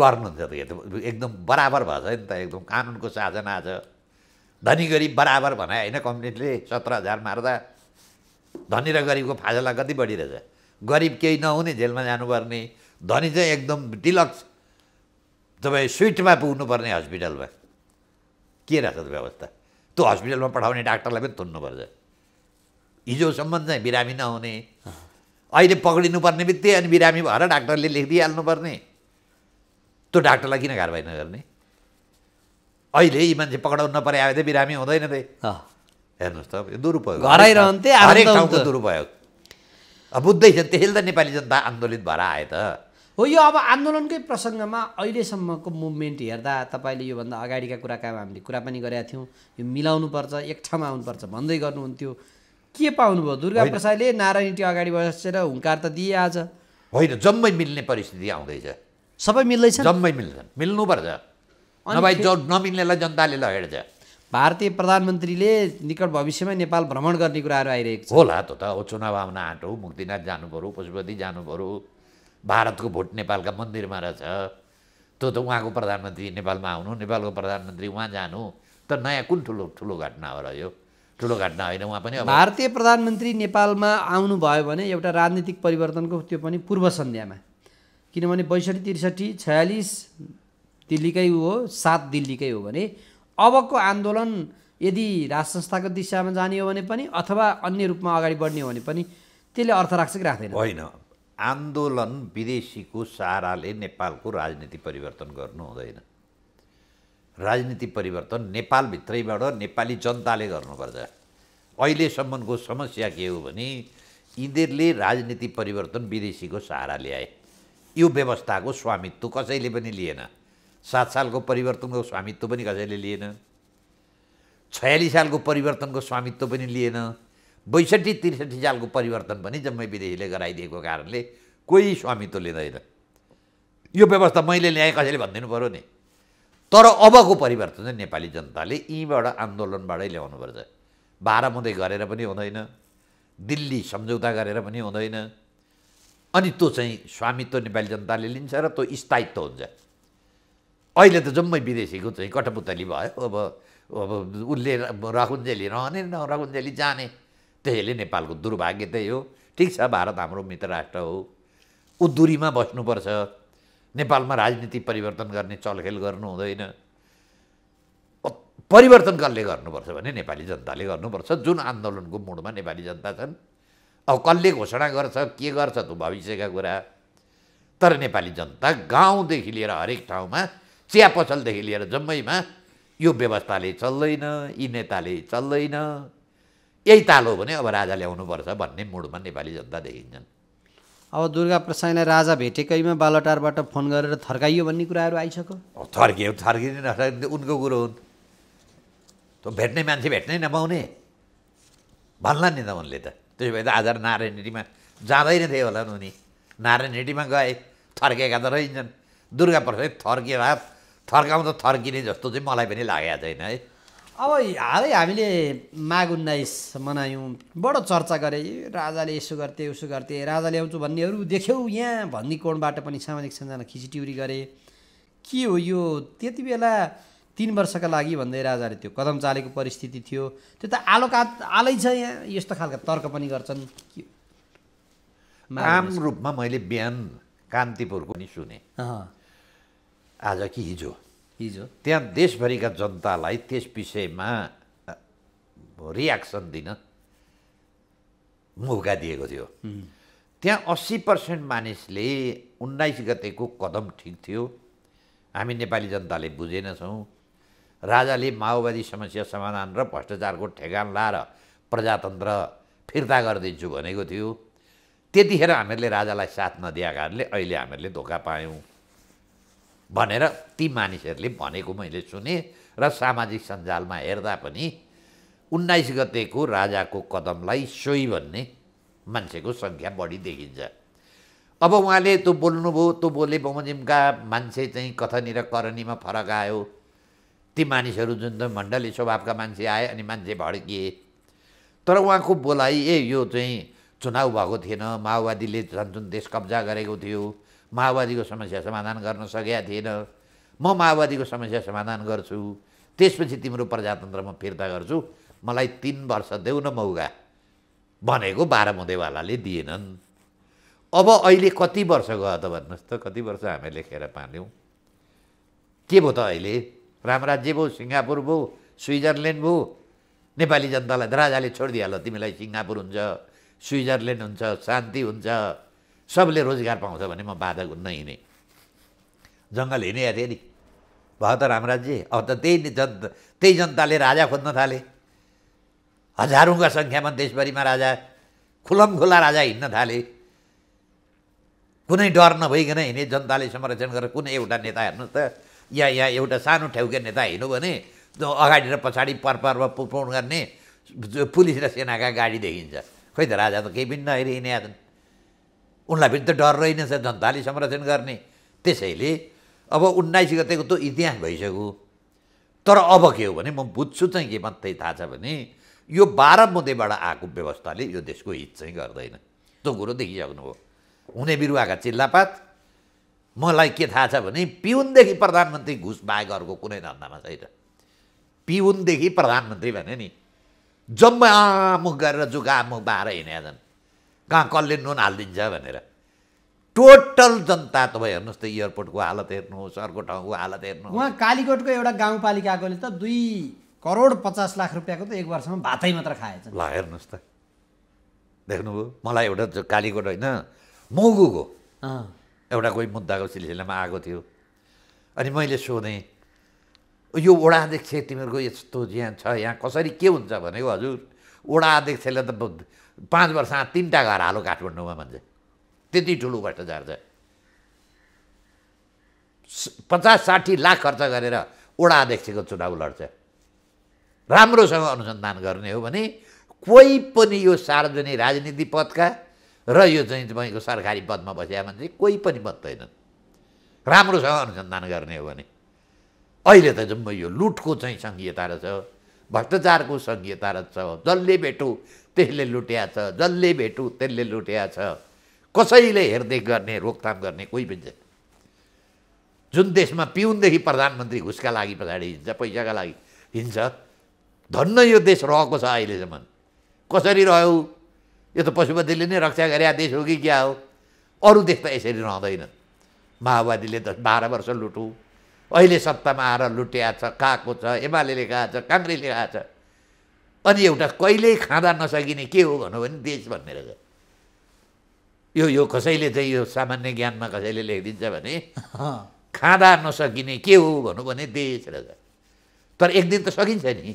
गर्नुहुन्छ त एकदम बराबर भएछ नि त एकदम कानुनको साधना आज धनी गरिब बराबर भने होइन कम्प्लेनले सत्र हजार मार्दा धनी र गरिबको फासला कति बढिरहेछ गरिब केही नहुने जेलमा जानुपर्ने धनी चाहिँ एकदम डिलक्स तपाईँ स्विटमा पुग्नुपर्ने हस्पिटलमा के रहेछ त्यो व्यवस्था त्यो हस्पिटलमा पठाउने डाक्टरलाई पनि थुन्नुपर्छ हिजोसम्म चाहिँ बिरामी नहुने अहिले पक्रिनुपर्ने बित्तिकै अनि बिरामी भएर डाक्टरले लेखिदिइहाल्नुपर्ने त्यो डाक्टरलाई किन कारवाही नगर्ने अहिले यी मान्छे पक्राउनु नपरे आयो त बिरामी हुँदैन त हेर्नुहोस् त दुरुपयोग हरेक ठाउँको दुरुपयोग अब बुझ्दैछ त्यसैले त नेपाली जनता आन्दोलित भएर आए त हो यो अब आन्दोलनकै प्रसङ्गमा अहिलेसम्मको मुभमेन्ट हेर्दा तपाईँले योभन्दा अगाडिका कुराका हामीले कुरा पनि गरेका थियौँ यो मिलाउनुपर्छ एक ठाउँमा आउनुपर्छ भन्दै गर्नुहुन्थ्यो के पाउनुभयो दुर्गा प्रसादले नारायण टी अगाडि बसेर हुङ्कार त दिए आज होइन जम्मै मिल्ने परिस्थिति आउँदैछ सबै मिल्दैछ जम्मै मिल्छन् मिल्नुपर्छ नभए ज नमिल्नेलाई जनताले लहेड्छ भारतीय प्रधानमन्त्रीले निकट भविष्यमा नेपाल भ्रमण गर्ने कुराहरू आइरहेको छ होला त हो चुनाव आउन आँटो मुक्तिनाथ जानु पऱ्यो पशुपति जानु पऱ्यो भारतको भोट नेपालका मन्दिरमा रहेछ त्यो त उहाँको प्रधानमन्त्री नेपालमा आउनु नेपालको प्रधानमन्त्री उहाँ जानु त नयाँ कुन ठुलो ठुलो घटना हो र यो ठुलो घटना होइन उहाँ पनि भारतीय प्रधानमन्त्री नेपालमा आउनुभयो भने एउटा राजनीतिक परिवर्तनको त्यो पनि पूर्व सन्ध्यामा किनभने बैसठी त्रिसठी छयालिस दिल्लीकै हो सात दिल्लीकै हो भने अबको आन्दोलन यदि राष्ट्र संस्थाको दिशामा जाने हो भने पनि अथवा अन्य रूपमा अगाडि बढ्ने हो भने पनि त्यसले अर्थ राख्छ कि राख्दैन होइन आन्दोलन विदेशीको सहाराले नेपालको राजनीति परिवर्तन गर्नु हुँदैन राजनीति परिवर्तन नेपालभित्रैबाट नेपाली जनताले गर्नुपर्छ अहिलेसम्मको समस्या के हो भने यिनीहरूले राजनीति परिवर्तन विदेशीको सहारा ल्याए यो व्यवस्थाको स्वामित्व कसैले पनि लिएन सात सालको परिवर्तनको स्वामित्व पनि कसैले लिएन छयालिस सालको परिवर्तनको स्वामित्व पनि लिएन बैसठी त्रिसठी सालको परिवर्तन पनि जम्मै विदेशीले गराइदिएको कारणले कोही स्वामित्व लिँदैन यो व्यवस्था मैले ल्याएँ कसैले भनिदिनु पऱ्यो नि तर अबको परिवर्तन चाहिँ नेपाली जनताले यहीँबाट आन्दोलनबाटै ल्याउनुपर्छ बाह्र मुदै गरेर पनि हुँदैन दिल्ली सम्झौता गरेर पनि हुँदैन अनि त्यो चाहिँ स्वामित्व नेपाली जनताले लिन्छ र त्यो स्थायित्व हुन्छ अहिले त जम्मै विदेशीको चाहिँ कठपुतली भयो अब अब उसले रखुन्जेली रहने नरखुन्जेली जाने त्यसैले नेपालको दुर्भाग्य त्यही हो ठिक छ भारत हाम्रो मित्र राष्ट्र हो ऊ दुरीमा बस्नुपर्छ नेपालमा राजनीति परिवर्तन गर्ने चलखेल गर्नु हुँदैन परिवर्तन कसले गर्नुपर्छ भने नेपाली जनताले गर्नुपर्छ जुन आन्दोलनको मुडमा नेपाली जनता छन् अब कसले घोषणा गर्छ के गर्छ त भविष्यका कुरा तर नेपाली जनता गाउँदेखि लिएर हरेक ठाउँमा चिया पसलदेखि लिएर जम्मैमा यो व्यवस्थाले चल्दैन यी नेताले चल्दैन यही तालो भने अब राजा ल्याउनुपर्छ भन्ने मुडमा नेपाली जनता देखिन्छन् अब दुर्गा प्रसाईलाई राजा भेटेकैमा बालटारबाट फोन गरेर थर्काइयो भन्ने कुराहरू आइसक्यो थर्कियो थर्किने नथर्किने उनको कुरो हुन् त भेट्ने मान्छे भेट्नै नपाउने भन्ला नि त उनले त त्यसो भए त आज नारायण जाँदै जाँदैन थिए होला नि उनी नारायण हिँडीमा गए थर्केका त रहन्छन् दुर्गा प्रसाई थर्किए भए थर्काउँदा थर्किने जस्तो चाहिँ मलाई पनि लागेको छैन है अब हालै हामीले माघ उन्नाइस मनायौँ बडो चर्चा गरे राजाले यसो गर्थे उसो गर्थे राजा ल्याउँछु भन्नेहरू देख्यौ यहाँ भन्ने कोणबाट पनि सामाजिक सञ्जालमा खिचिटिउरी गरे के हो यो त्यति बेला तिन वर्षका लागि भन्दै राजाले त्यो कदम चालेको परिस्थिति थियो त्यो त आलोका आलै छ यहाँ यस्तो खालको तर्क पनि गर्छन् आम रूपमा मैले बिहान कान्तिपुरको पनि सुने आज कि हिजो हिजो त्यहाँ देशभरिका जनतालाई त्यस विषयमा रियाक्सन दिन मौका दिएको थियो त्यहाँ अस्सी पर्सेन्ट मानिसले उन्नाइस गतेको कदम ठिक थियो हामी नेपाली जनताले बुझेनछौँ राजाले माओवादी समस्या समाधान र भ्रष्टाचारको ठेगान लाएर प्रजातन्त्र फिर्ता गरिदिन्छु भनेको थियो त्यतिखेर हामीहरूले राजालाई साथ नदिएका कारणले अहिले हामीहरूले धोका पायौँ भनेर ती मानिसहरूले भनेको मैले सुने र सामाजिक सञ्जालमा हेर्दा पनि उन्नाइस गतेको राजाको कदमलाई सोही भन्ने मान्छेको सङ्ख्या बढी देखिन्छ अब उहाँले त्यो बोल्नुभयो त्यो बोले बमोजिमका मान्छे चाहिँ कथनी र करणीमा फरक आयो ती मानिसहरू जुन चाहिँ मण्डली स्वभावका मान्छे आए अनि मान्छे भड्किए तर उहाँको बोलाइ ए यो चाहिँ चुनाव भएको थिएन माओवादीले झन् जुन देश कब्जा गरेको थियो माओवादीको समस्या समाधान गर्न सकेका थिएन म माओवादीको समस्या समाधान गर्छु त्यसपछि तिम्रो प्रजातन्त्रमा फिर्ता गर्छु मलाई तिन वर्ष देऊ न मौका भनेको बाह्र मुदेवालाले दिएनन् अब अहिले कति वर्ष गयो त भन्नुहोस् त कति वर्ष हामी लेखेर पाल्यौँ के भयो त अहिले रामराज्य भयो सिङ्गापुर भयो स्विजरल्यान्ड भयो नेपाली जनतालाई राजाले छोडिदिइहाल्यो तिमीलाई सिङ्गापुर हुन्छ स्विजरल्यान्ड हुन्छ शान्ति हुन्छ सबले रोजगार पाउँछ भने म बाधक हुन्न हिँडेँ जङ्गल हिँडेँ थिएँ नि भयो त रामराज्य अब त त्यही जन त्यही जनताले राजा खोज्न थाले हजारौँका सङ्ख्यामा देशभरिमा राजा खुलमखुला राजा हिँड्न थाले कुनै डर नभइकन हिँडे जनताले संरक्षण गरेर कुनै एउटा नेता हेर्नुहोस् त या यहाँ एउटा सानो ठेउके नेता हिँड्यो भने अगाडि र पछाडि परपरमा पुपोन गर्ने पुलिस र सेनाका गाडी देखिन्छ खोइ त राजा त केही पनि नहेरी हिँडे उनलाई पनि त डर रहेनछ जनताले संरक्षण गर्ने त्यसैले अब उन्नाइस गतेको त इतिहास भइसक्यो तर अब के हो भने म बुझ्छु चाहिँ के मात्रै थाहा छ भने यो बाह्र मुद्देबाट आएको व्यवस्थाले यो देशको हित चाहिँ गर्दैन त्यो कुरो देखिसक्नुभयो हुने बिरुवाका चिल्लापात मलाई के थाहा छ भने पिउनदेखि प्रधानमन्त्री घुस बाहेक अर्को कुनै धन्दामा छैन पिउनदेखि प्रधानमन्त्री भने नि जम्मा आमुख गरेर जुगा आमुख बाह्र हिँडेका छन् कहाँ कसले नुन हालिदिन्छ भनेर टोटल जनता तपाईँ हेर्नुहोस् त एयरपोर्टको हालत हेर्नुहोस् अर्को ठाउँको हालत हेर्नुहोस् उहाँ कालीकोटको एउटा गाउँपालिकाकोले त दुई करोड पचास लाख रुपियाँको त एक वर्षमा भातै मात्र खाएछ ल हेर्नुहोस् त देख्नुभयो मलाई एउटा कालीकोट होइन मौगुको एउटा कोही मुद्दाको सिलसिलामा आएको थियो अनि मैले सोधेँ यो वडा अध्यक्ष तिमीहरूको यस्तो यहाँ छ यहाँ कसरी के हुन्छ भनेको हजुर वडा अध्यक्षले त पाँच वर्षमा तिनवटा घर हालो काठमाडौँमा भन्छ त्यति ठुलो भ्रष्टाचार छ पचास साठी लाख खर्च गरेर ओडा अध्यक्षको चुनाव लड्छ राम्रोसँग अनुसन्धान गर्ने हो भने कोही पनि यो सार्वजनिक राजनीति पदका र यो चाहिँ तपाईँको सरकारी पदमा बसेका मान्छे कोही पनि छैनन् राम्रोसँग अनुसन्धान गर्ने हो भने अहिले त जम्मै यो लुटको चाहिँ सङ्घीयता रहेछ भ्रष्टाचारको सङ्घीयता रहेछ जसले भेटो त्यसले छ जसले भेटु त्यसले लुट्या छ कसैले हेर्दै गर्ने रोकथाम गर्ने कोही पनि छैन जुन देशमा पिउनदेखि प्रधानमन्त्री घुसका लागि पछाडि हिँड्छ पैसाका लागि हिँड्छ धन्न यो देश रहेको छ अहिलेसम्म कसरी रह्यो यो त पशुपतिले नै रक्षा गरे देश हो कि क्या हो अरू देश त यसरी रहँदैन माओवादीले दस बाह्र वर्ष लुटौँ अहिले सत्तामा आएर लुटिया छ काको छ एमाले कहाँ छ काङ्ग्रेसले कहाँ छ अनि एउटा कहिल्यै खाँदा नसकिने के हो भनौँ भने देश भन्ने रहेछ यो यो कसैले चाहिँ यो सामान्य ज्ञानमा कसैले लेखिदिन्छ भने खाँदा नसकिने के हो भनौँ भने देश रहेछ तर एक दिन त सकिन्छ नि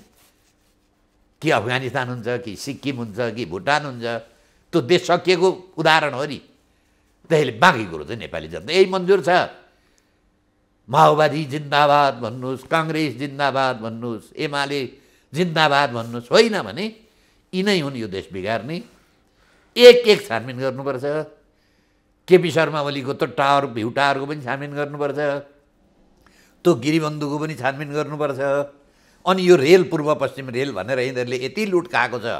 कि अफगानिस्तान हुन्छ कि सिक्किम हुन्छ कि भुटान हुन्छ त्यो देश सकिएको उदाहरण हो नि त्यसैले बाँकी कुरो चाहिँ नेपाली जनता यही मन्जुर छ माओवादी जिन्दाबाद भन्नुहोस् काङ्ग्रेस जिन्दाबाद भन्नुहोस् एमाले जिन्दाबाद भन्नुहोस् होइन भने यिनै हुन् यो देश बिगार्ने एक एक छानबिन गर्नुपर्छ केपी शर्मा ओलीको त टावर भ्यू टावरको पनि छानबिन गर्नुपर्छ त्यो गिरिबन्धुको पनि छानबिन गर्नुपर्छ अनि यो रेल पूर्व पश्चिम रेल भनेर यिनीहरूले यति लुट खाएको छ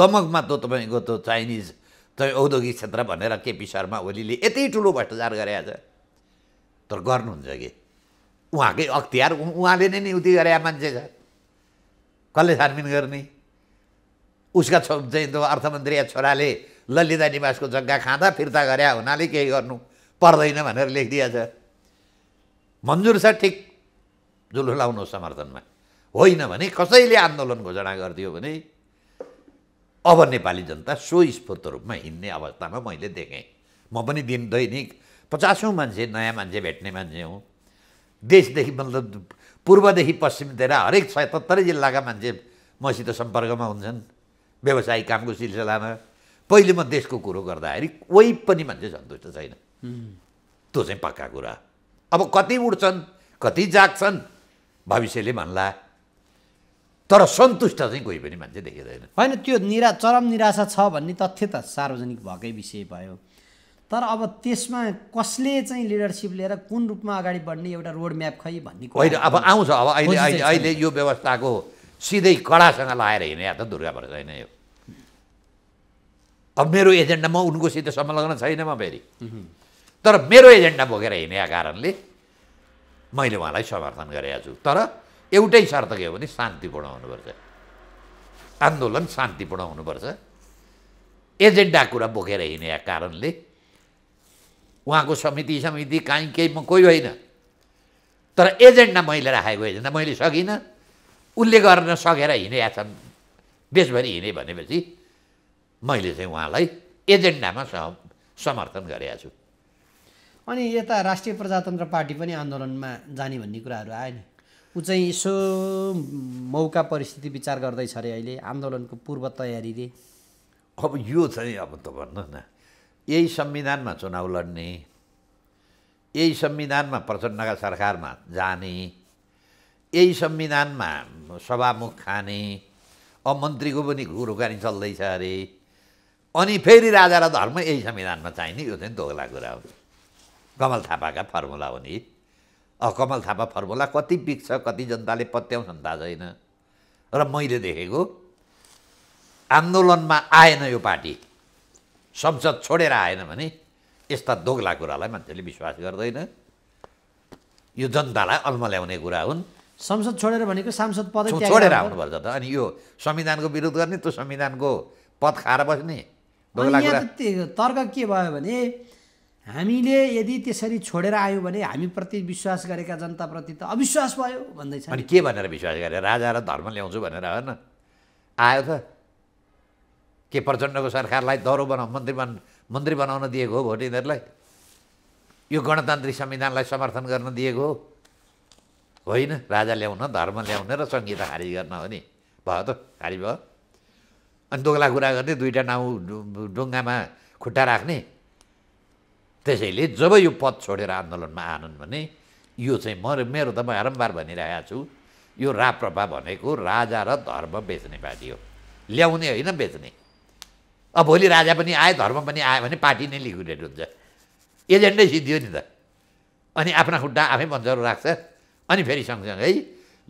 दमकमा त तपाईँको त्यो चाइनिज त औद्योगिक क्षेत्र भनेर केपी शर्मा ओलीले यति ठुलो भ्रष्टाचार गरेका छ तर गर्नुहुन्छ कि उहाँकै अख्तियार उहाँले नै नियुक्ति गरे मान्छे छ कसले छानबिन गर्ने उसका छो चाहिँ अर्थमन्त्री या छोराले ललिता निवासको जग्गा खाँदा फिर्ता गरे हुनाले केही गर्नु पर्दैन भनेर लेखिदिएछ मन्जुर छ ठिक जुलु लाउनु समर्थनमा होइन भने कसैले आन्दोलन घोषणा गरिदियो भने अब नेपाली जनता स्वस्फूर्त रूपमा हिँड्ने अवस्थामा मैले देखेँ म पनि दिन दैनिक पचासौँ मान्छे नयाँ मान्छे भेट्ने मान्छे हुँ देशदेखि मतलब पूर्वदेखि पश्चिमतिर हरेक सतहत्तरै जिल्लाका मान्छे मसित सम्पर्कमा हुन्छन् व्यवसायिक कामको सिलसिलामा पहिले म देशको कुरो गर्दाखेरि कोही पनि मान्छे सन्तुष्ट छैन त्यो चाहिँ पक्का कुरा अब कति उठ्छन् कति जाग्छन् भविष्यले भन्ला तर सन्तुष्ट चाहिँ कोही पनि मान्छे देखिँदैन होइन त्यो निरा चरम निराशा छ भन्ने तथ्य त सार्वजनिक भएकै विषय भयो तर अब त्यसमा कसले चाहिँ लिडरसिप लिएर कुन रूपमा अगाडि बढ्ने एउटा रोड म्याप खै भन्ने होइन अब आउँछ अब अहिले अहिले यो व्यवस्थाको सिधै कडासँग लाएर हिँडे त दुर्गा भएर छैन यो अब मेरो एजेन्डामा उनको सित संलग्न छैन म फेरि तर मेरो एजेन्डा बोकेर हिँडेका कारणले मैले उहाँलाई समर्थन गरेका छु तर एउटै शर्त के हो भने शान्तिपूर्ण हुनुपर्छ आन्दोलन शान्तिपूर्ण हुनुपर्छ एजेन्डा कुरा बोकेर हिँडेका कारणले उहाँको समिति समिति काहीँ केहीमा कोही होइन तर एजेन्डा मैले राखेको एजेन्डा मैले सकिनँ उसले गर्न सकेर हिँडेका छन् देशभरि हिँडेँ भनेपछि मैले चाहिँ उहाँलाई एजेन्डामा समर्थन गरेका छु अनि यता राष्ट्रिय प्रजातन्त्र पार्टी पनि आन्दोलनमा जाने भन्ने कुराहरू आएन ऊ चाहिँ यसो मौका परिस्थिति विचार गर्दैछ अरे अहिले आन्दोलनको पूर्व तयारीले अब यो चाहिँ अब त भन्नु न यही संविधानमा चुनाव लड्ने यही संविधानमा प्रचण्डका सरकारमा जाने यही संविधानमा सभामुख खाने अब मन्त्रीको पनि घुरुकानी चल्दैछ अरे अनि फेरि राजा र धर्म यही संविधानमा चाहिने यो चाहिँ दोगला कुरा हो कमल थापाका फर्मुला हो नि अब कमल थापा फर्मुला कति बिग्छ कति जनताले पत्याउँछन् थाहा छैन र मैले देखेको आन्दोलनमा आएन यो पार्टी संसद छोडेर आएन भने यस्ता दोग्ला कुरालाई मान्छेले विश्वास गर्दैन यो जनतालाई अल्म ल्याउने कुरा हुन् संसद छोडेर भनेको सांसद पद छोडेर आउनुपर्छ त अनि यो संविधानको विरोध गर्ने त्यो संविधानको पद खाएर बस्ने तर्क के भयो भने हामीले यदि त्यसरी छोडेर आयो भने हामीप्रति विश्वास गरेका जनताप्रति त अविश्वास भयो भन्दैछ अनि के भनेर विश्वास गरे राजा र धर्म ल्याउँछु भनेर होइन आयो त के प्रचण्डको सरकारलाई दह्रो बनाउ मन्त्री बन मन्त्री बनाउन दिएको हो भोट यो गणतान्त्रिक संविधानलाई समर्थन गर्न दिएको हो होइन राजा ल्याउन धर्म ल्याउन र सङ्गीत खारिज गर्न हो नि भयो त खारिज भयो अनि दोग्ला कुरा गर्ने दुईवटा नाउँ डुङ्गामा खुट्टा राख्ने त्यसैले जब यो पद छोडेर आन्दोलनमा आनन् भने यो चाहिँ म मेरो त म बारम्बार भनिरहेको छु यो राप्रपा भनेको राजा र धर्म बेच्ने पार्टी हो ल्याउने होइन बेच्ने अब भोलि राजा पनि आयो धर्म पनि आयो भने पार्टी नै लिक्विडेट हुन्छ एजेन्डै सिद्धियो नि त अनि आफ्ना खुट्टा आफै मजाहरू राख्छ अनि फेरि सँगसँगै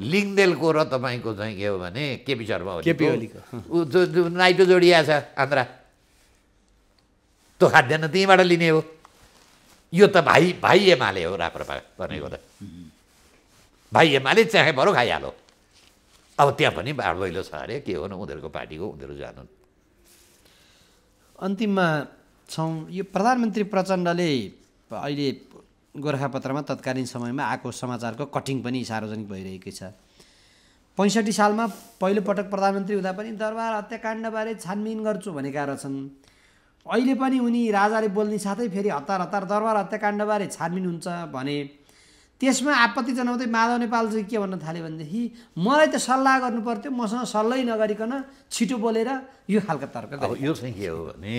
लिङ्गदेलको र तपाईँको चाहिँ के हो भने केपी शर्मा केपी ओलीको जो जो नाइटो जोडिया छ आन्द्रा त्यो खाद्यान्न त्यहीँबाट लिने हो यो त भाइ भाइ एमाले हो राप्रपा भनेको त भाइ एमाले चाहे बरु खाइहालो अब त्यहाँ पनि बाढ छ अरे के हो न उनीहरूको पार्टीको उनीहरू जानु अन्तिममा छौँ यो प्रधानमन्त्री प्रचण्डले अहिले गोर्खापत्रमा तत्कालीन समयमा आएको समाचारको कटिङ पनि सार्वजनिक भइरहेकै छ पैँसठी सालमा पहिलोपटक प्रधानमन्त्री हुँदा पनि दरबार हत्याकाण्डबारे छानबिन गर्छु भनेका रहेछन् अहिले पनि उनी राजाले बोल्ने साथै फेरि हतार हतार दरबार हत्याकाण्डबारे छानबिन हुन्छ भने त्यसमा आपत्ति जनाउँदै माधव नेपालजी के भन्न थाल्यो भनेदेखि मलाई त सल्लाह गर्नु पर्थ्यो मसँग सल्लाह नगरिकन छिटो बोलेर यो खालको तर्क अब यो चाहिँ के हो भने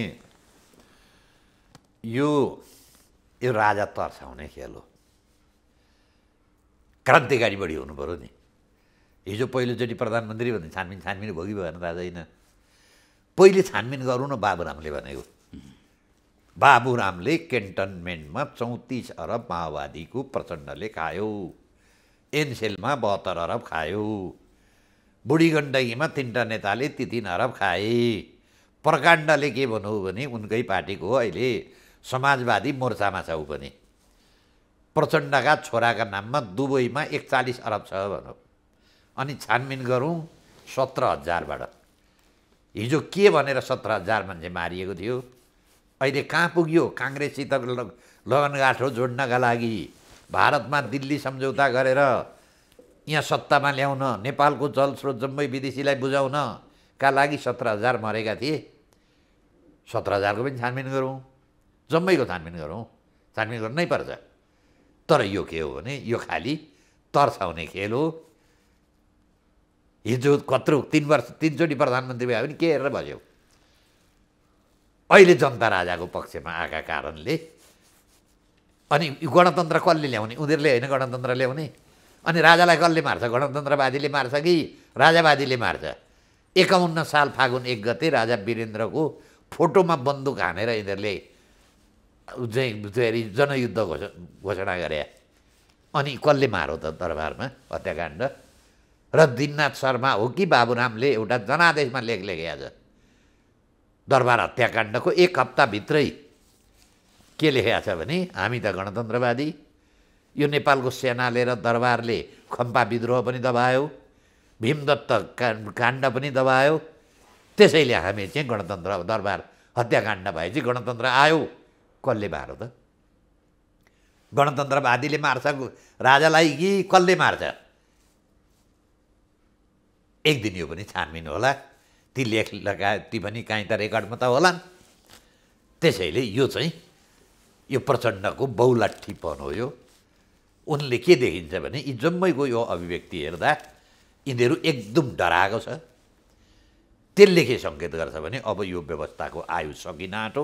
यो यो राजा तर्साउने खेल हो क्रान्तिकारी बढी हुनु पऱ्यो नि हिजो पहिलोचोटि प्रधानमन्त्री भन्ने छानबिन छानबिन भोगी भएन राजा होइन पहिले छानबिन गरौँ न बाबुरामले भनेको बाबुरामले केन्टनमेन्टमा चौतिस अरब माओवादीको प्रचण्डले खायो एनसेलमा बहत्तर अरब खायो बुढी गण्डकीमा तिनवटा नेताले ती तिन अरब खाए प्रकाण्डले के भन्नु भने उनकै पार्टीको हो अहिले समाजवादी मोर्चामा छ ऊ पनि प्रचण्डका छोराका नाममा दुबईमा एकचालिस अरब छ भनौँ अनि छानबिन गरौँ सत्र हजारबाट हिजो के भनेर सत्र हजार मान्छे मारिएको थियो अहिले कहाँ पुग्यो काङ्ग्रेससित लगनगाठो जोड्नका लागि भारतमा दिल्ली सम्झौता गरेर यहाँ सत्तामा ल्याउन नेपालको जलस्रोत जम्मै विदेशीलाई बुझाउनका लागि सत्र हजार मरेका थिए सत्र हजारको पनि छानबिन गरौँ जम्मैको छानबिन गरौँ छानबिन गर्नै पर्छ तर यो के हो भने यो खालि तर्साउने खेल हो हिजो कत्रो तिन वर्ष तिनचोटि प्रधानमन्त्री भयो भने के हेरेर बज्यौ अहिले जनता राजाको पक्षमा आएका कारणले अनि गणतन्त्र कसले ल्याउने उनीहरूले होइन गणतन्त्र ल्याउने अनि राजालाई कसले मार्छ गणतन्त्रवादीले मार्छ कि राजावादीले मार्छ एकाउन्न साल फागुन एक गते राजा वीरेन्द्रको फोटोमा बन्दुक हानेर यिनीहरूले चाहिँ जनयुद्ध घोष घोषणा गरे अनि कसले मारो त दरबारमा हत्याकाण्ड र दिननाथ शर्मा हो कि बाबुरामले एउटा जनादेशमा लेख लेखे आज दरबार हत्याकाण्डको एक हप्ताभित्रै के लेखेका छ भने हामी त गणतन्त्रवादी यो नेपालको सेना लिएर दरबारले खम्पा विद्रोह पनि दबायो भीमदत्त काण्ड पनि दबायो त्यसैले हामी चाहिँ गणतन्त्र दरबार हत्याकाण्ड भए चाहिँ गणतन्त्र आयो कसले मार त गणतन्त्रवादीले मार्छ राजालाई कि कसले मार्छ एक दिन यो पनि छानबिन होला ती लेख लगाए ती पनि काहीँ त रेकर्डमा त होलान् त्यसैले यो चाहिँ यो प्रचण्डको बहुलाठीपन हो यो उनले के देखिन्छ भने यी जम्मैको यो अभिव्यक्ति हेर्दा यिनीहरू एकदम डराएको छ त्यसले के सङ्केत गर्छ भने अब यो व्यवस्थाको आयु सकिन आँटो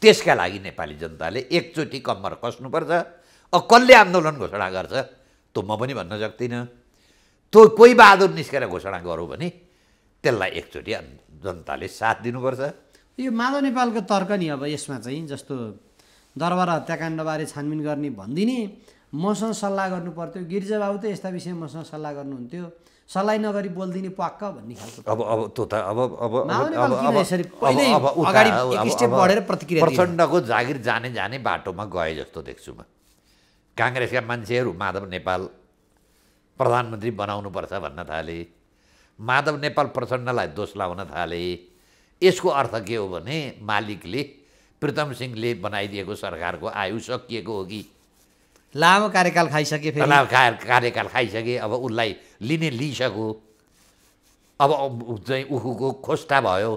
त्यसका लागि नेपाली जनताले एकचोटि कम्मर कस्नुपर्छ अब कसले आन्दोलन घोषणा गर्छ त्यो म पनि भन्न सक्दिनँ तँ कोही बहादुर निस्केर घोषणा गरौँ भने त्यसलाई एकचोटि जनताले साथ दिनुपर्छ यो माधव नेपालको तर्क नि अब यसमा चाहिँ जस्तो दरबार हत्याकाण्डबारे छानबिन गर्ने भनिदिने मसँग सल्लाह गर्नु पर्थ्यो गिरिजाबाबु त यस्ता विषयमा मसँग सल्लाह गर्नुहुन्थ्यो सल्लाह नगरी बोलिदिने पक्क भन्ने खालको अब अब त्यो त अब अब अब प्रचण्डको जागिर जाने जाने बाटोमा गए जस्तो देख्छु म काङ्ग्रेसका मान्छेहरू माधव नेपाल प्रधानमन्त्री बनाउनुपर्छ भन्न थाले माधव नेपाल प्रचण्डलाई दोष लाउन थाले यसको अर्थ के हो भने मालिकले प्रितम सिंहले बनाइदिएको सरकारको आयु सकिएको हो कि लामो कार्यकाल खाइसके फेरि कार्यकाल खाइसके अब उसलाई लिने लिइसक्यो अब चाहिँ उखुको खोस्टा भयो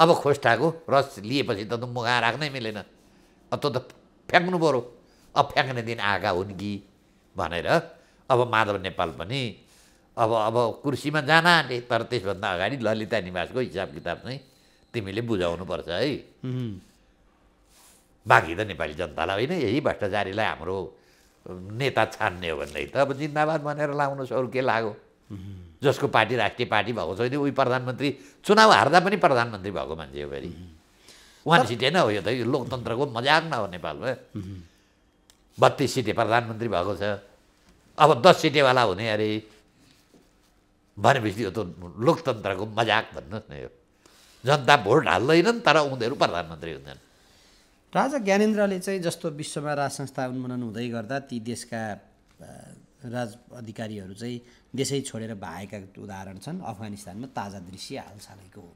अब खोस्टाको रस लिएपछि त मुगा राख्नै मिलेन अब त्यो त फ्याँक्नु पऱ्यो अब फ्याँक्ने दिन आएका हुन् कि भनेर अब माधव नेपाल पनि अब अब कुर्सीमा जान आँटे तर त्यसभन्दा अगाडि ललिता निवासको हिसाब किताब चाहिँ तिमीले बुझाउनुपर्छ है बाँकी त नेपाली जनतालाई होइन यही भ्रष्टाचारीलाई हाम्रो नेता छान्ने हो भन्दै त अब जिन्दाबाद भनेर लाउनुहोस् अरू के लाग्यो जसको पार्टी राष्ट्रिय पार्टी भएको छैन उही प्रधानमन्त्री चुनाव हार्दा पनि प्रधानमन्त्री भएको मान्छे हो फेरि वान सिटै नै हो यो त यो लोकतन्त्रको मजाक न हो नेपालमा बत्तिस सिटे प्रधानमन्त्री भएको छ अब दस सिटेवाला हुने अरे भनेपछि यो त लोकतन्त्रको मजाक भन्नुहोस् न यो जनता भोट हाल्दैनन् तर उनीहरू प्रधानमन्त्री हुँदैन राजा ज्ञानेन्द्रले चाहिँ जस्तो विश्वमा राज संस्था उन्मूलन हुँदै गर्दा ती देशका राज अधिकारीहरू चाहिँ देशै छोडेर भागेका उदाहरण छन् अफगानिस्तानमा ताजा दृश्य हालसालैको हो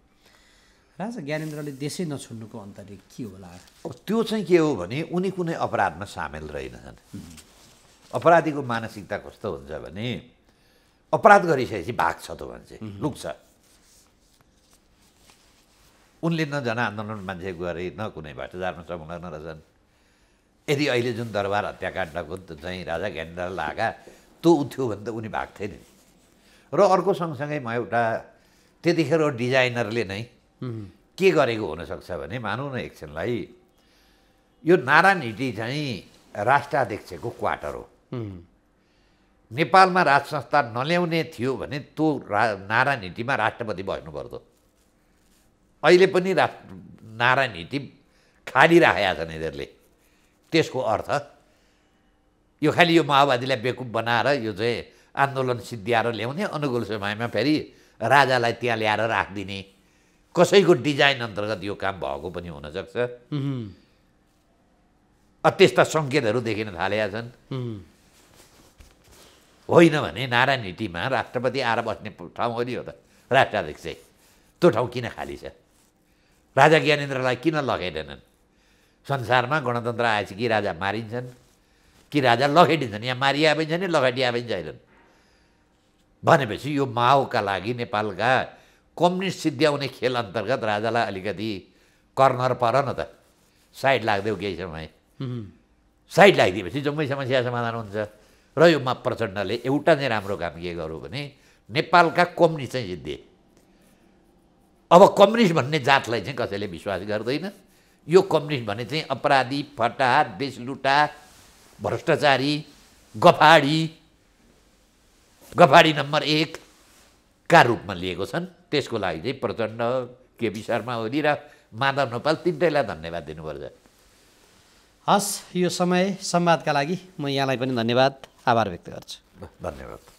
राजा ज्ञानेन्द्रले देशै नछोड्नुको अन्तर्य के होला त्यो चाहिँ के हो भने उनी कुनै अपराधमा सामेल रहेनछन् अपराधीको मानसिकता कस्तो हुन्छ भने अपराध गरिसकेपछि छ त भन्छ लुक्छ उनले न जनआन्दोलन मान्छे गरे न कुनै भ्रष्टाचारमा संलग्न रहेछन् यदि अहिले जुन दरबार हत्याकाण्डको चाहिँ राजा ज्ञानेन्द्र लागा त्यो उठ्यो भने त उनी भएको थिएन र अर्को सँगसँगै म एउटा त्यतिखेर डिजाइनरले नै के गरेको हुनसक्छ भने मानौँ न एकछिनलाई यो नारायण हिटी चाहिँ राष्ट्राध्यक्षको क्वार्टर हो नेपालमा राज संस्था नल्याउने थियो भने त्यो रा नारायण हिटीमा राष्ट्रपति पर्थ्यो अहिले पनि रा नारायण हिटी खाली राखेका छन् यिनीहरूले त्यसको अर्थ यो खालि यो माओवादीलाई बेकुब बनाएर यो चाहिँ आन्दोलन सिद्ध्याएर ल्याउने अनुकूल समयमा फेरि राजालाई त्यहाँ ल्याएर राखिदिने कसैको डिजाइन अन्तर्गत यो काम भएको पनि हुनसक्छ त्यस्ता सङ्केतहरू देखिन थालेका छन् होइन भने नारायण हिटीमा राष्ट्रपति आएर बस्ने ठाउँ हो नि हो त राष्ट्राध्यक्ष त्यो ठाउँ किन खाली छ राजा ज्ञानेन्द्रलाई किन लखेटेनन् संसारमा गणतन्त्र आएछ कि राजा मारिन्छन् कि राजा लखेटिन्छन् यहाँ मारिया पनि छैन लखेटिया पनि छैनन् भनेपछि यो माओका लागि नेपालका कम्युनिस्ट सिद्ध्याउने खेल अन्तर्गत राजालाई अलिकति कर्नर पर न त साइड लाग्देऊ केही समय साइड लागिदिएपछि जम्मै समस्या समाधान हुन्छ र यो मा प्रचण्डले एउटा नै राम्रो काम के गर्यो भने नेपालका कम्युनिस्ट चाहिँ जित्दिए अब कम्युनिस्ट भन्ने जातलाई चाहिँ कसैले विश्वास गर्दैन यो कम्युनिस्ट भने चाहिँ अपराधी फटा लुटा भ्रष्टाचारी गफाडी गफाडी नम्बर एकका रूपमा लिएको छन् त्यसको लागि चाहिँ प्रचण्ड केपी शर्मा ओली र माधव नेपाल तिनटैलाई धन्यवाद दिनुपर्छ हस् यो समय संवादका लागि म यहाँलाई पनि धन्यवाद આભાર વ્યક્ત કરું છું ધન્યવાદ